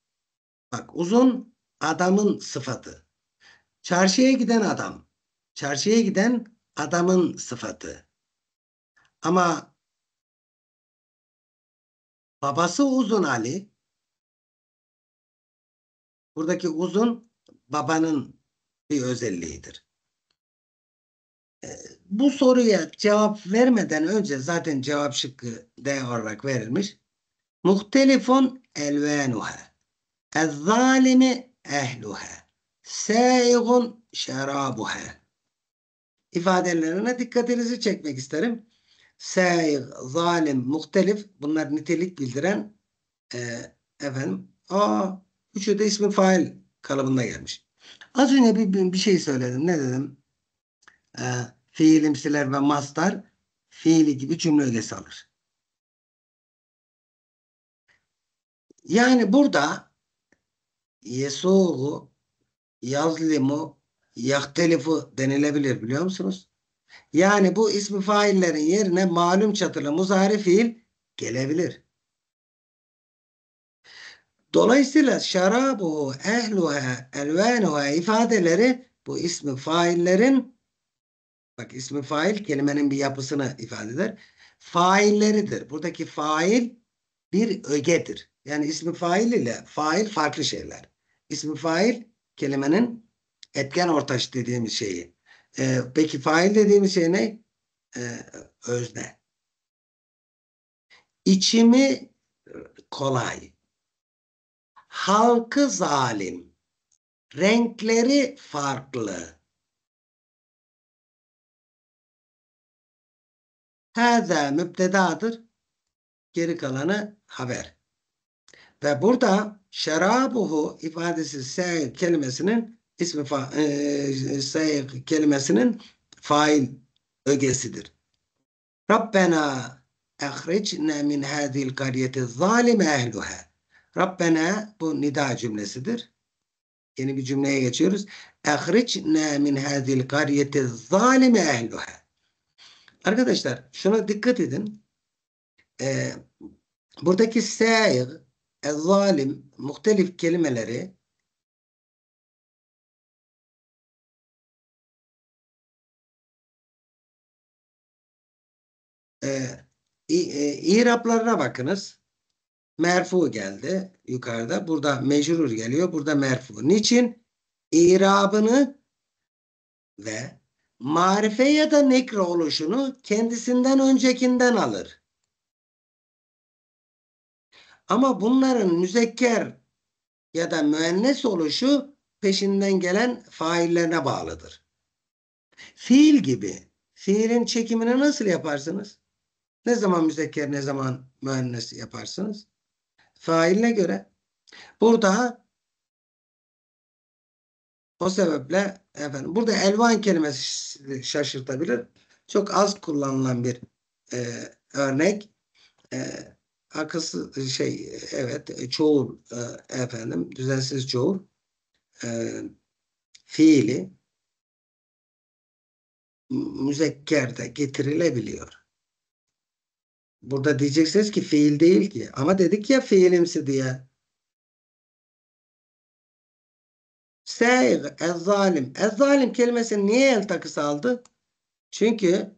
Bak uzun adamın sıfatı. Çarşıya giden adam. Çarşıya giden adamın sıfatı. Ama babası uzun Ali. Buradaki uzun babanın bir özelliğidir. Ee, bu soruya cevap vermeden önce zaten cevap şıkkı D olarak verilmiş. Muhtelifun elvenuha. Ez zalimi ehluha. Seygun şerabuha. İfadelerine dikkatinizi çekmek isterim. Seyg, zalim, muhtelif bunlar nitelik bildiren e, efendim aa üçü de ismi fail kalıbında gelmiş. Az önce bir, bir şey söyledim. Ne dedim? E, fiilimsiler ve mastar fiili gibi cümle ögesi alır. Yani burada Yesoğlu yazlimu yahtelifu denilebilir biliyor musunuz? Yani bu ismi faillerin yerine malum çatılı muzari fiil gelebilir. Dolayısıyla şarabu, ehluha, elvanuha ifadeleri bu ismi faillerin bak ismi fail kelimenin bir yapısını ifade eder. Failleridir. Buradaki fail bir ögedir. Yani ismi fail ile fail farklı şeyler ismi fail kelimenin etken ortaç dediğimiz şeyi. E, peki fail dediğimiz şey ne? E, özne. İçimi kolay. Halkı zalim. Renkleri farklı. Hâzâ müptedadır. Geri kalanı haber. Ve burada şerabuhu ifadesi seyir kelimesinin ismi fa, e, seyir kelimesinin fail ögesidir. Rabbena ehricne min hadil kariyeti zalime ehluha. Rabbena bu nida cümlesidir. Yeni bir cümleye geçiyoruz. Ehricne min hadil kariyeti zalime ehluha. Arkadaşlar şuna dikkat edin. Ee, buradaki seyir zalim muhtelif kelimeleri e, İraplarına e, bakınız. Merfu geldi yukarıda. Burada mecrur geliyor. Burada merfu. Niçin? İrabını ve marife ya da nekre oluşunu kendisinden öncekinden alır. Ama bunların müzekker ya da müennes oluşu peşinden gelen faillerine bağlıdır. Fiil gibi fiilin çekimini nasıl yaparsınız? Ne zaman müzekker ne zaman müennes yaparsınız? Failine göre. Burada o sebeple efendim burada elvan kelimesi şaşırtabilir. Çok az kullanılan bir e, örnek. E, arkası e, şey e, evet e, çoğul e, efendim düzensiz çoğul e, fiili müzekkerde getirilebiliyor. Burada diyeceksiniz ki fiil değil ki. Ama dedik ya fiilimsi diye. Seyr, ezzalim. Ezzalim kelimesi niye el takısı aldı? Çünkü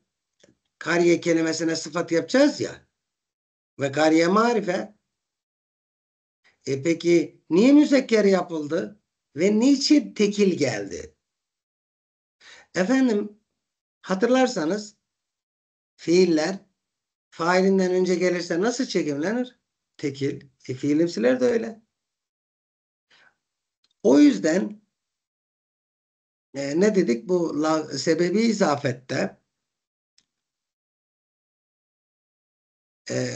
kariye kelimesine sıfat yapacağız ya ve gariye marife. E peki niye müzekker yapıldı ve niçin tekil geldi? Efendim hatırlarsanız fiiller failinden önce gelirse nasıl çekimlenir? Tekil. E fiilimsiler de öyle. O yüzden e, ne dedik bu la, sebebi izafette e,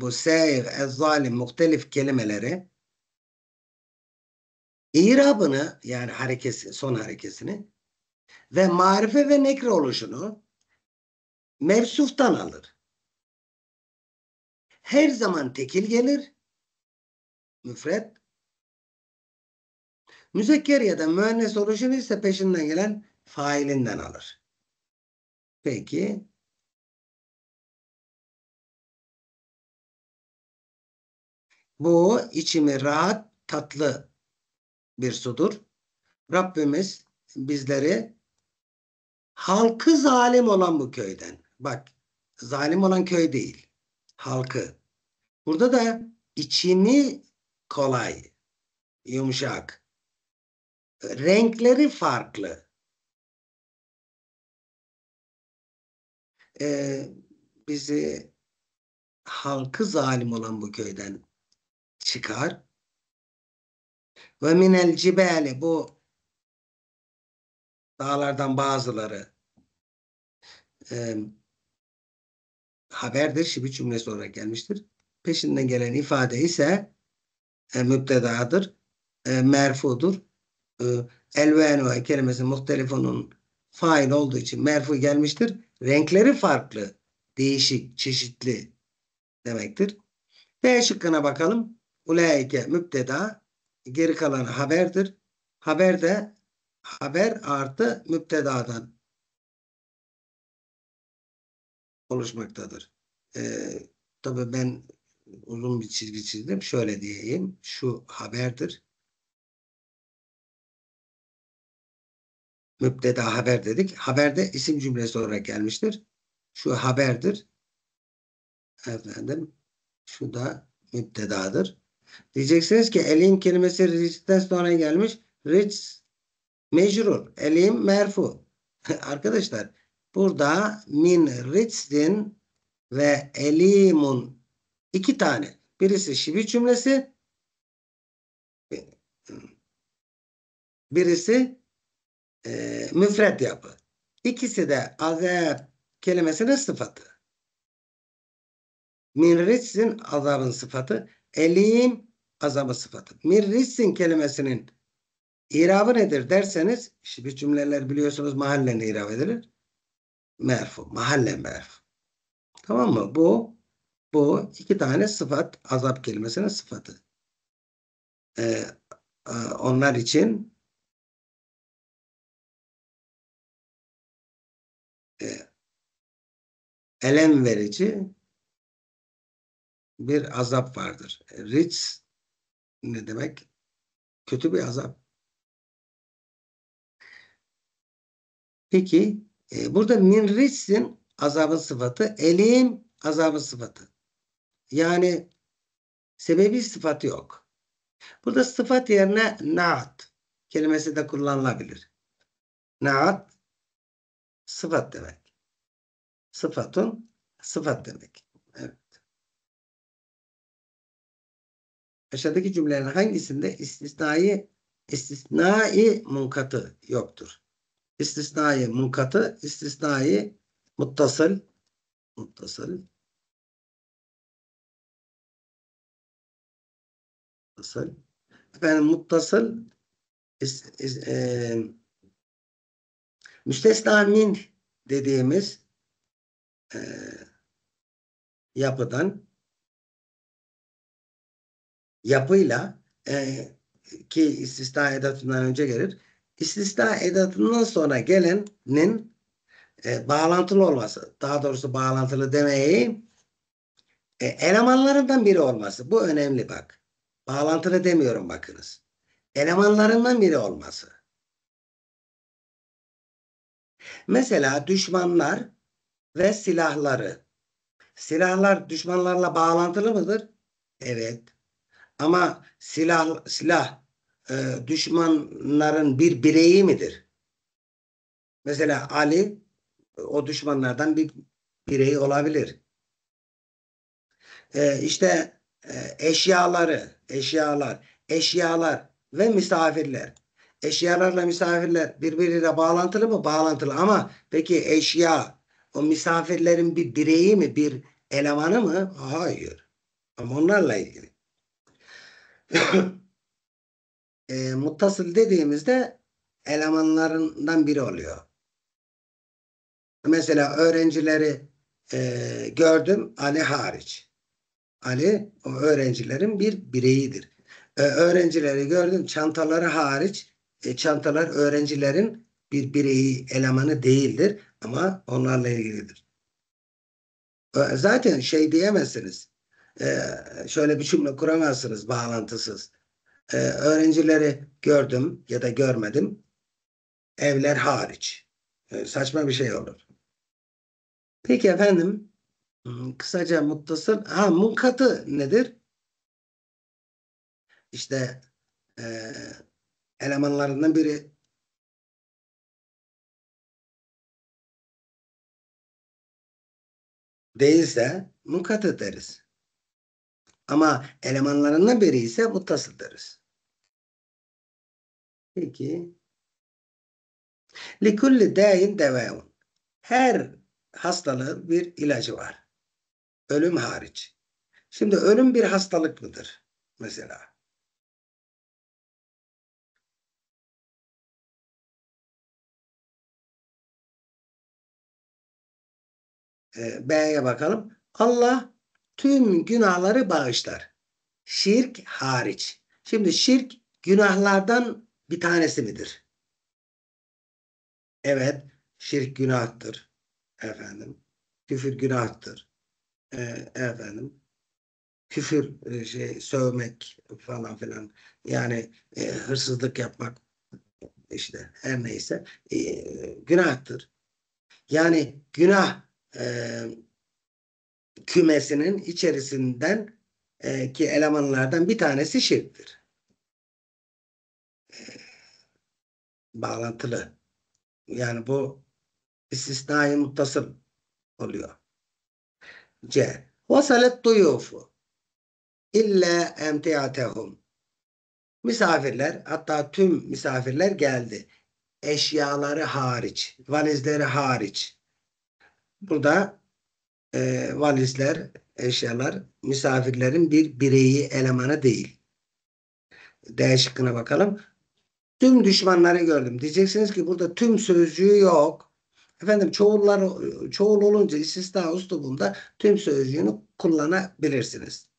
bu Buseyr, Ezzalim muhtelif kelimeleri irabını yani harekesi, son harekesini ve marife ve nekre oluşunu mevsuftan alır. Her zaman tekil gelir. Müfret. Müzekker ya da müennes oluşunu ise peşinden gelen failinden alır. Peki Bu içimi rahat, tatlı bir sudur. Rabbimiz bizleri halkı zalim olan bu köyden. Bak zalim olan köy değil. Halkı. Burada da içini kolay, yumuşak. Renkleri farklı. Ee, bizi halkı zalim olan bu köyden çıkar. Ve minel cibali bu dağlardan bazıları e, haberdir. bir cümlesi sonra gelmiştir. Peşinden gelen ifade ise e, müptedadır. E, merfudur. E, elvenu kelimesi muhtelifunun fail olduğu için merfu gelmiştir. Renkleri farklı, değişik, çeşitli demektir. B şıkkına bakalım. Ulaike müpteda geri kalan haberdir. Haber de haber artı müptedadan oluşmaktadır. Ee, tabii ben uzun bir çizgi çizdim. Şöyle diyeyim. Şu haberdir. Müpteda haber dedik. Haber de isim cümlesi olarak gelmiştir. Şu haberdir. Efendim şu da müptedadır. Diyeceksiniz ki elim kelimesi rich'ten sonra gelmiş. Rich mecrur. Elim merfu. Arkadaşlar burada min rich'in ve elimun iki tane. Birisi şivi cümlesi birisi e, müfret yapı. İkisi de azab kelimesinin sıfatı. Min ritzin azabın sıfatı. Elim azabı sıfatı. Mirrisin kelimesinin irabı nedir derseniz şimdi cümleler biliyorsunuz mahallen irab edilir. Merfu. Mahalle merfu. Tamam mı? Bu bu iki tane sıfat azap kelimesinin sıfatı. Ee, onlar için e, elem verici bir azap vardır. E, Riç ne demek? Kötü bir azap. Peki e, burada min riçsin azabın sıfatı, elim azabın sıfatı. Yani sebebi sıfatı yok. Burada sıfat yerine naat kelimesi de kullanılabilir. Naat sıfat demek. Sıfatın sıfat demek. aşağıdaki cümlelerin hangisinde istisnai istisnai munkatı yoktur? İstisnai munkatı, istisnai muttasıl muttasıl muttasıl efendim muttasıl is, is, e, müstesna min dediğimiz e, yapıdan yapıyla e, ki istisna edatından önce gelir. İstisna edatından sonra gelenin e, bağlantılı olması, daha doğrusu bağlantılı demeyi e, elemanlarından biri olması. Bu önemli bak. Bağlantılı demiyorum bakınız. Elemanlarından biri olması. Mesela düşmanlar ve silahları. Silahlar düşmanlarla bağlantılı mıdır? Evet. Ama silah silah e, düşmanların bir bireyi midir? Mesela Ali o düşmanlardan bir bireyi olabilir. E, işte e, eşyaları, eşyalar, eşyalar ve misafirler. Eşyalarla misafirler birbiriyle bağlantılı mı? Bağlantılı ama peki eşya o misafirlerin bir bireyi mi, bir elemanı mı? Hayır. Ama onlarla ilgili e, muttasıl dediğimizde elemanlarından biri oluyor. Mesela öğrencileri e, gördüm Ali hariç. Ali o öğrencilerin bir bireyidir. E, öğrencileri gördüm çantaları hariç. E, çantalar öğrencilerin bir bireyi elemanı değildir ama onlarla ilgilidir. E, zaten şey diyemezsiniz. Ee, şöyle bir cümle kuramazsınız bağlantısız. Ee, öğrencileri gördüm ya da görmedim. Evler hariç. Ee, saçma bir şey olur. Peki efendim hmm, kısaca muttasır. Ha munkatı nedir? İşte e, elemanlarından biri değilse munkat deriz. Ama elemanlarından biri ise muttasıl deriz. Peki. Likulli dain devaun. Her hastalığın bir ilacı var. Ölüm hariç. Şimdi ölüm bir hastalık mıdır? Mesela. Ee, B'ye bakalım. Allah tüm günahları bağışlar. Şirk hariç. Şimdi şirk günahlardan bir tanesi midir? Evet, şirk günahtır. Efendim, küfür günahtır. E, efendim, küfür e, şey sövmek falan filan. Yani e, hırsızlık yapmak işte her neyse e, günahtır. Yani günah e, kümesinin içerisinden e, ki elemanlardan bir tanesi şirktir. E, bağlantılı. Yani bu istisnai muttasıl oluyor. C. Vasalet duyufu illa emtiatehum. Misafirler hatta tüm misafirler geldi. Eşyaları hariç, valizleri hariç. Burada e, valizler, eşyalar misafirlerin bir bireyi, elemanı değil. D şıkkına bakalım. Tüm düşmanları gördüm. Diyeceksiniz ki burada tüm sözcüğü yok. Efendim çoğullar çoğul olunca istisna üslubunda tüm sözcüğünü kullanabilirsiniz.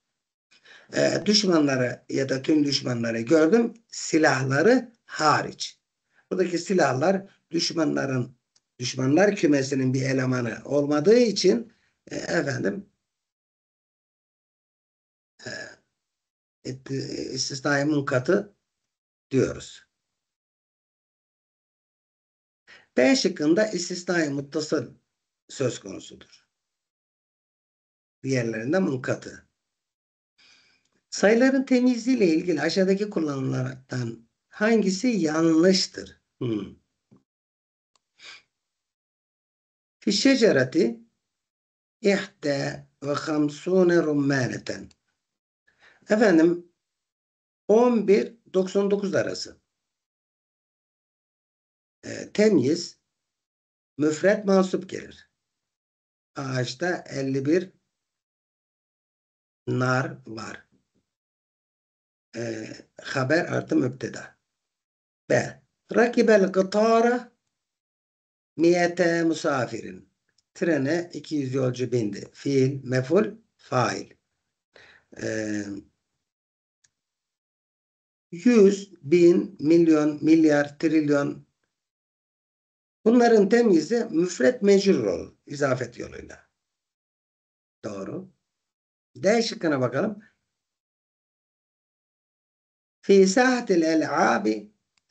Ee, düşmanları ya da tüm düşmanları gördüm. Silahları hariç. Buradaki silahlar düşmanların düşmanlar kümesinin bir elemanı olmadığı için e, efendim e, e, e istisnai munkatı diyoruz. B şıkkında istisnai muttasıl söz konusudur. Diğerlerinde munkatı. Sayıların temizliği ile ilgili aşağıdaki kullanımlardan hangisi yanlıştır? Hmm. Fişşecerati İhte ve hamsune rummaneten. Efendim 11-99 arası. E, ee, temyiz müfret mansup gelir. Ağaçta 51 nar var. E, haber artı müpteda. B. Rakibel gıtara miyete musafirin. Trene 200 yolcu bindi. Fiil, meful, fail. Ee, 100, bin, milyon, milyar, trilyon. Bunların temyizi müfret mecrur olur. İzafet yoluyla. Doğru. D şıkkına bakalım. في ساحة الألعاب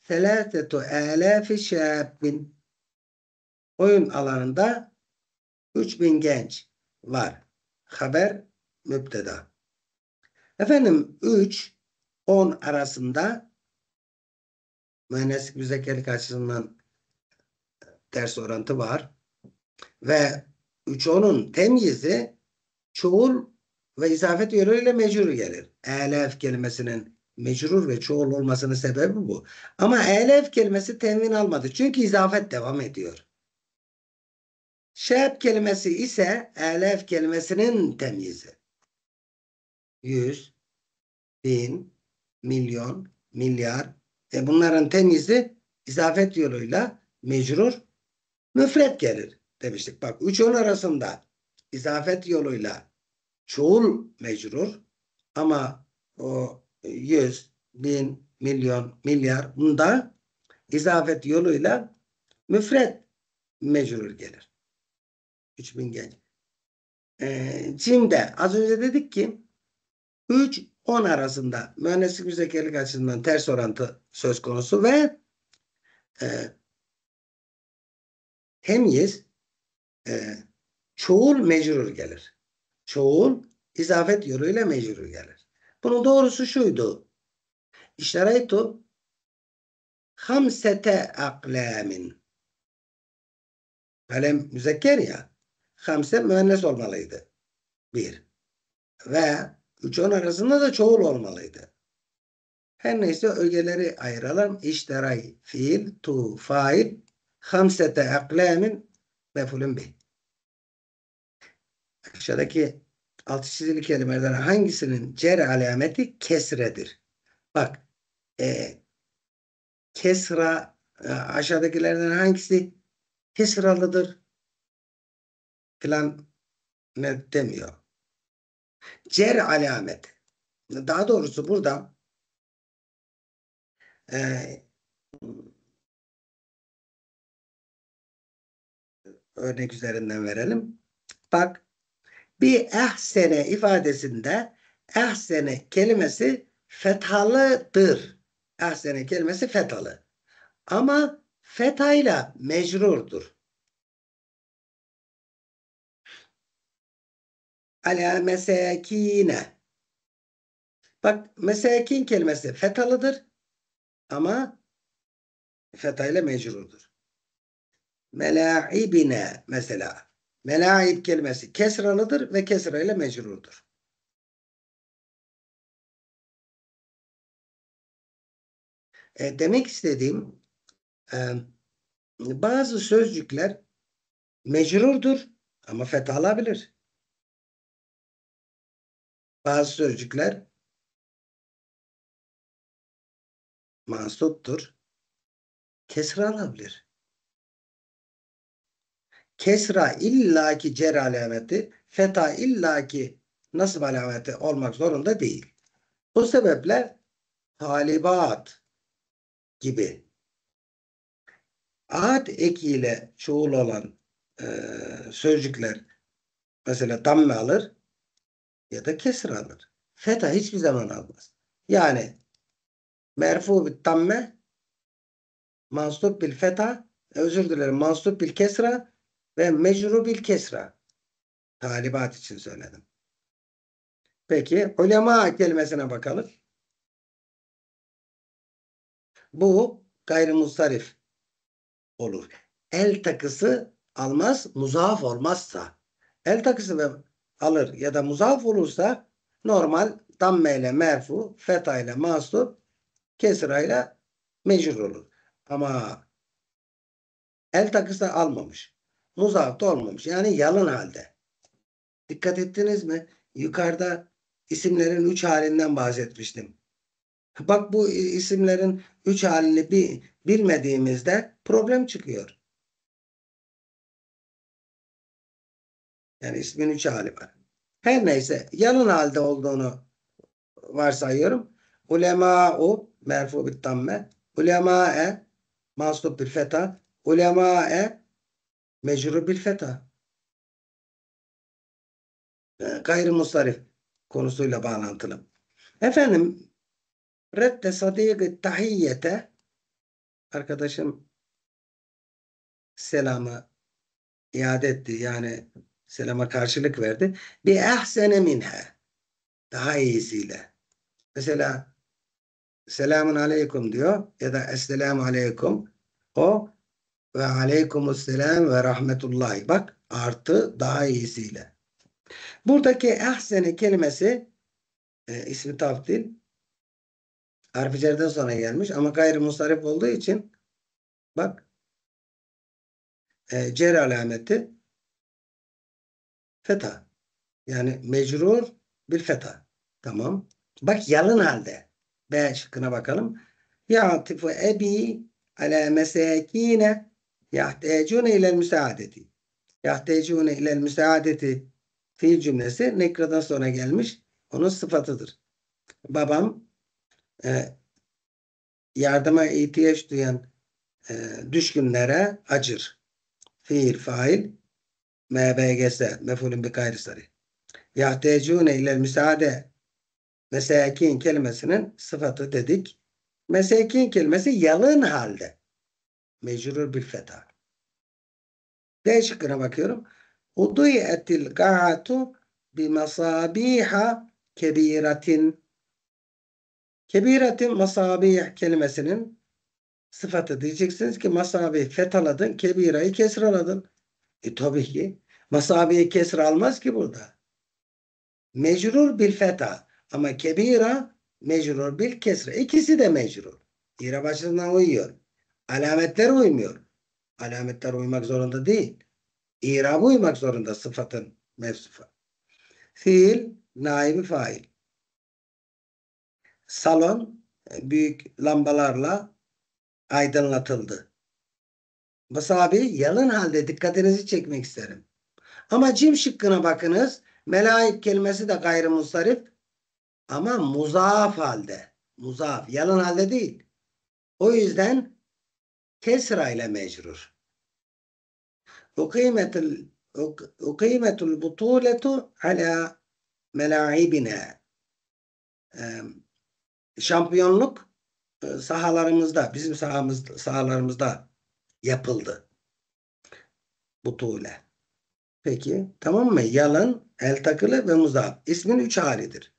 ثلاثة آلاف شاب oyun alanında 3000 genç var. Haber müpteda. Efendim 3 10 arasında mühendislik müzekkerlik açısından ters orantı var. Ve 3-10'un temyizi çoğul ve izafet yönüyle mecrur gelir. Elef kelimesinin mecrur ve çoğul olmasının sebebi bu. Ama elef kelimesi temin almadı. Çünkü izafet devam ediyor. Şehep kelimesi ise elef kelimesinin temyizi. Yüz, bin, milyon, milyar ve bunların temyizi izafet yoluyla mecrur müfret gelir demiştik. Bak üç on arasında izafet yoluyla çoğul mecrur ama o yüz, bin, milyon, milyar bunda izafet yoluyla müfret mecrur gelir. 3000 genç. Ee, Cim'de az önce dedik ki 3-10 arasında mühendislik müzekerlik açısından ters orantı söz konusu ve e, temyiz e, çoğul mecrur gelir. Çoğul izafet yoluyla mecrur gelir. Bunun doğrusu şuydu. İştereytu hamsete aklemin kalem müzekker ya hamse müennes olmalıydı. Bir. Ve üçün arasında da çoğul olmalıydı. Her neyse ögeleri ayıralım. İşteray fiil, tu, fail, hamsete eklemin mefulün bih. Aşağıdaki altı çizili kelimelerden hangisinin cer alameti kesredir? Bak e, kesra e, aşağıdakilerden hangisi kesralıdır? filan ne demiyor. Cer alamet. Daha doğrusu burada e, örnek üzerinden verelim. Bak bir ehsene ifadesinde ehsene kelimesi fethalıdır. Ehsene kelimesi fethalı. Ama fetayla mecrurdur. ala mesakine. Bak mesakin kelimesi fetalıdır ama fetayla mecrurdur. Melaibine mesela. Melaib kelimesi kesralıdır ve kesrayla mecrurdur. E, demek istediğim e, bazı sözcükler mecrurdur ama fethalabilir. Bazı sözcükler mansuptur. Kesra alabilir. Kesra illaki cer alameti, feta illaki nasıl alameti olmak zorunda değil. Bu sebeple talibat gibi ad ekiyle çoğul olan e, sözcükler mesela damme alır ya da kesir alır. Feta hiçbir zaman almaz. Yani merfu bir tamme mansup bil feta özür dilerim mansup bil kesra ve mecru bil kesra talibat için söyledim. Peki ulema kelimesine bakalım. Bu gayrimustarif olur. El takısı almaz, muzaaf olmazsa. El takısı ve alır ya da muzaf olursa normal damme ile merfu, feta ile mansup, kesra ile mecrur olur. Ama el takısı almamış. Muzaf da olmamış. Yani yalın halde. Dikkat ettiniz mi? Yukarıda isimlerin üç halinden bahsetmiştim. Bak bu isimlerin üç halini bi bilmediğimizde problem çıkıyor. Yani ismin üç hali var. Her neyse yanın halde olduğunu varsayıyorum. Ulema o merfu bit tamme. e mansup bir feta. Ulema e mecrur bir feta. Ee, gayrimusarif konusuyla bağlantılı. Efendim redde sadik tahiyyete arkadaşım selamı iade etti. Yani selama karşılık verdi. Bir ehsene minha. Daha iyisiyle. Mesela selamun aleyküm diyor ya da esselamu aleyküm. O ve aleykümüsselam ve rahmetullah. Bak artı daha iyisiyle. Buradaki ehsene kelimesi e, ismi taftil harfi sonra gelmiş ama gayrı musarif olduğu için bak e, cer alameti feta. Yani mecrur bir feta. Tamam. Bak yalın halde. B şıkkına bakalım. Ya'tifu ebi ala mesakine yahtecune ilel müsaadeti. Yahtecune ilel müsaadeti fiil cümlesi nekradan sonra gelmiş. Onun sıfatıdır. Babam e, yardıma ihtiyaç duyan e, düşkünlere acır. Fiil, fail MBGS mefulün bir gayri sarih. Yahtecune ile müsaade mesakin kelimesinin sıfatı dedik. Mesakin kelimesi yalın halde. Mecrur bil feta. D şıkkına bakıyorum. Udiyetil ga'atu bi masabiha kebiratin. Kebiratin masabih kelimesinin sıfatı diyeceksiniz ki masabih fetaladın, kebirayı kesraladın. E tabii ki Masabiye kesir almaz ki burada. Mecrur bil feta ama kebira mecrur bil kesir. İkisi de mecrur. İra başından uyuyor. Alametler uymuyor. Alametler uymak zorunda değil. İra uymak zorunda sıfatın mevsufa. Fiil, naibi fail. Salon büyük lambalarla aydınlatıldı. Basabi yalın halde dikkatinizi çekmek isterim. Ama cim şıkkına bakınız. Melaik kelimesi de gayrimusarif ama muzaaf halde. Muzaaf. Yalan halde değil. O yüzden kesra ile mecrur. Ukimetul ukimetul butuletu ala melaibine. Ee, şampiyonluk e, sahalarımızda, bizim sahamız, sahalarımızda yapıldı. Butule. Peki tamam mı? Yalan, el takılı ve muzaf. İsmin üç halidir.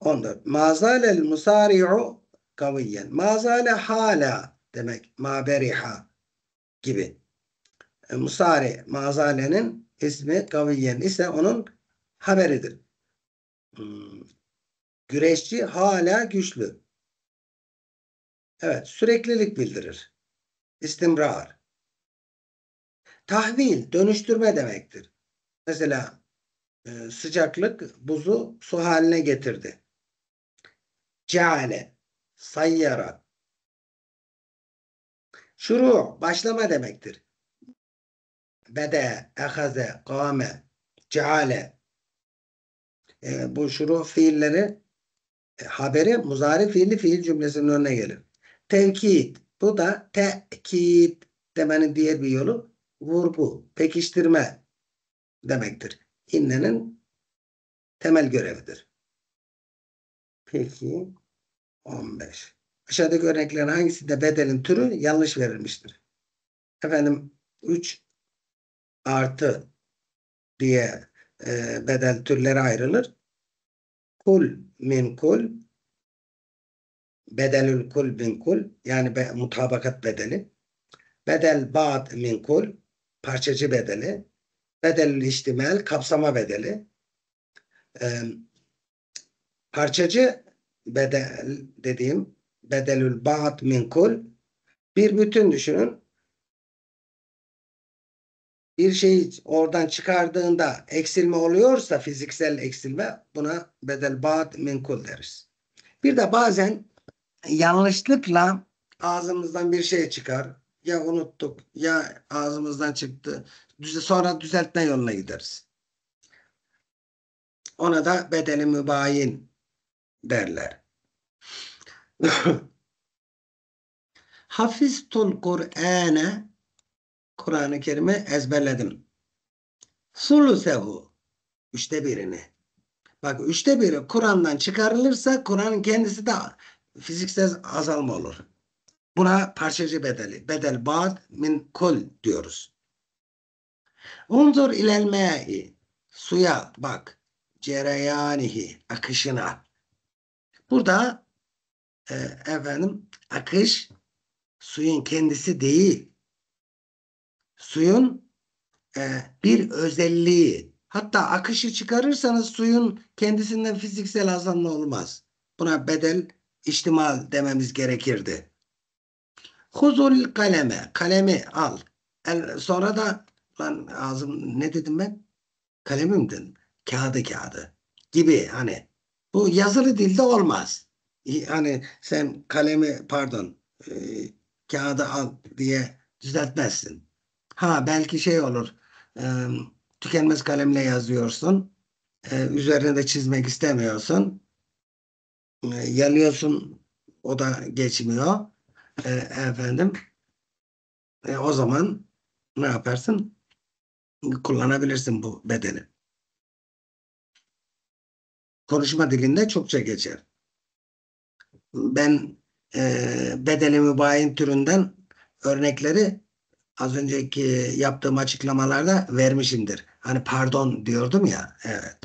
14. Mazalel musari'u kaviyen. Mazale hala demek. Ma beriha gibi. E, musari, mazalenin ismi kaviyen ise onun haberidir. Hmm. Güreşçi hala güçlü. Evet, süreklilik bildirir. İstimrar. Tahvil, dönüştürme demektir. Mesela e, sıcaklık buzu su haline getirdi. Ceale, sayyara. Şuru, başlama demektir. Bede, ehaze, kame, ceale. E, bu şuru fiilleri e, haberi muzari fiili fiil cümlesinin önüne gelir. Tevkit, bu da tekit demenin diğer bir yolu vurgu, pekiştirme demektir. İnnenin temel görevidir. Peki 15. Aşağıdaki örneklerin hangisinde bedelin türü yanlış verilmiştir? Efendim 3 artı diye e, bedel türleri ayrılır. Kul min kul bedelül kul min kul yani be, mutabakat bedeli bedel ba'd min kul parçacı bedeli, bedelül ihtimal kapsama bedeli. E, parçacı bedel dediğim bedelül ba'd minkul. bir bütün düşünün. Bir şeyi oradan çıkardığında eksilme oluyorsa fiziksel eksilme buna bedel ba'd minkul deriz. Bir de bazen yanlışlıkla ağzımızdan bir şey çıkar ya unuttuk ya ağzımızdan çıktı. Düze, sonra düzeltme yoluna gideriz. Ona da bedeli mübayin derler. Hafiztul Kur'an'e Kur'an-ı Kerim'i ezberledim. Sulusehu üçte birini. Bak üçte biri Kur'an'dan çıkarılırsa Kur'an'ın kendisi de fiziksel azalma olur. Buna parçacı bedeli, bedel bad min kul diyoruz. Unzur ilelmeyi, suya bak, cereyanihi, akışına. Burada e, efendim akış suyun kendisi değil. Suyun e, bir özelliği. Hatta akışı çıkarırsanız suyun kendisinden fiziksel azalma olmaz. Buna bedel ihtimal dememiz gerekirdi. Huzul kaleme. Kalemi al. El, sonra da lan ağzım ne dedim ben? Kalemim dedim? Kağıdı kağıdı. Gibi hani. Bu yazılı dilde olmaz. Hani sen kalemi pardon e, kağıdı al diye düzeltmezsin. Ha belki şey olur. E, tükenmez kalemle yazıyorsun. E, üzerine de çizmek istemiyorsun. E, yanıyorsun o da geçmiyor e, efendim e, o zaman ne yaparsın? Kullanabilirsin bu bedeni. Konuşma dilinde çokça geçer. Ben e, bedeli mübayin türünden örnekleri az önceki yaptığım açıklamalarda vermişimdir. Hani pardon diyordum ya. Evet.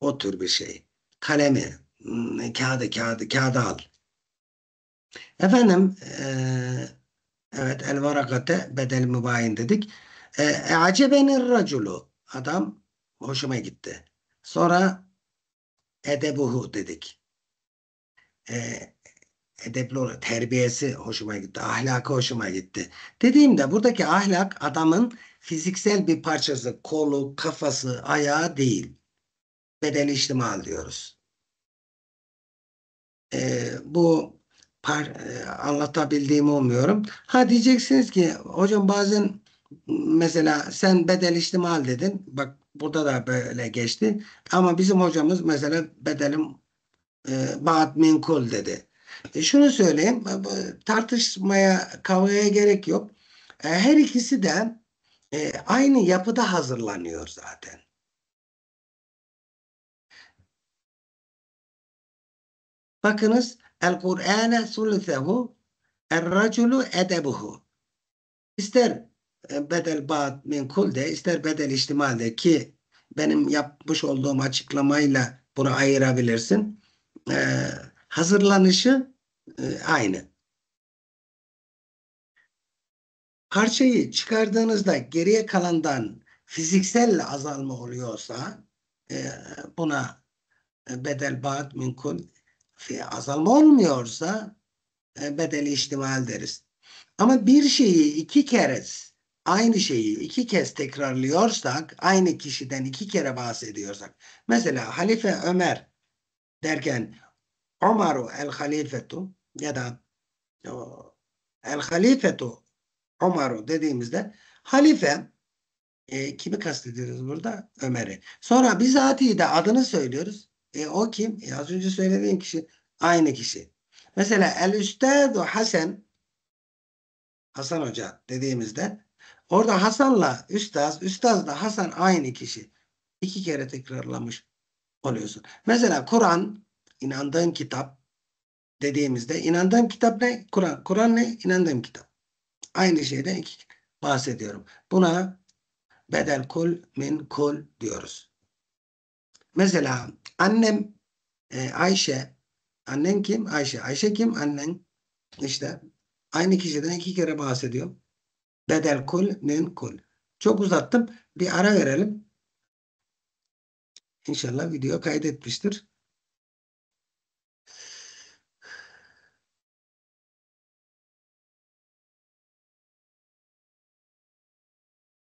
O tür bir şey. Kalemi, hmm, kağıdı, kağıdı, kağıdı al. Efendim e, evet el varakate bedel mübayin dedik. E, acebenir raculu adam hoşuma gitti. Sonra edebuhu dedik. E, edepli olarak terbiyesi hoşuma gitti. Ahlakı hoşuma gitti. Dediğimde buradaki ahlak adamın fiziksel bir parçası kolu, kafası, ayağı değil. Bedeli ihtimal diyoruz. E, bu par, e, anlatabildiğimi umuyorum. Ha diyeceksiniz ki hocam bazen mesela sen bedel ihtimal dedin. Bak burada da böyle geçti. Ama bizim hocamız mesela bedelim e, Bahat Minkul dedi. E, şunu söyleyeyim. Tartışmaya, kavgaya gerek yok. E, her ikisi de e, aynı yapıda hazırlanıyor zaten. Bakınız El-Kur'ane sulusehu el-raculu edebuhu. İster e, bedel ba'd min kul de ister bedel ihtimal de ki benim yapmış olduğum açıklamayla bunu ayırabilirsin. Ee, hazırlanışı e, aynı. Parçayı çıkardığınızda geriye kalandan fiziksel azalma oluyorsa e, buna e, bedel ba'd min kul şey, azalma olmuyorsa e, bedeli ihtimal deriz. Ama bir şeyi iki kez aynı şeyi iki kez tekrarlıyorsak aynı kişiden iki kere bahsediyorsak mesela Halife Ömer derken Umaru el Halifetu ya da el Halifetu Umaru dediğimizde halife e, kimi kastediyoruz burada? Ömer'i. Sonra bizatihi de adını söylüyoruz. E, o kim? E, az önce söylediğim kişi. Aynı kişi. Mesela el üstadu Hasan Hasan Hoca dediğimizde orada Hasan'la üstaz, üstaz da Hasan aynı kişi. İki kere tekrarlamış oluyorsun. Mesela Kur'an inandığın kitap dediğimizde inandığım kitap ne? Kur'an. Kur'an ne? İnandığım kitap. Aynı şeyden iki bahsediyorum. Buna bedel kul min kul diyoruz. Mesela annem e, Ayşe. Annen kim? Ayşe. Ayşe kim? Annen. İşte aynı kişiden iki kere bahsediyor. Bedel kul, nün kul. Çok uzattım. Bir ara verelim. İnşallah video kaydetmiştir.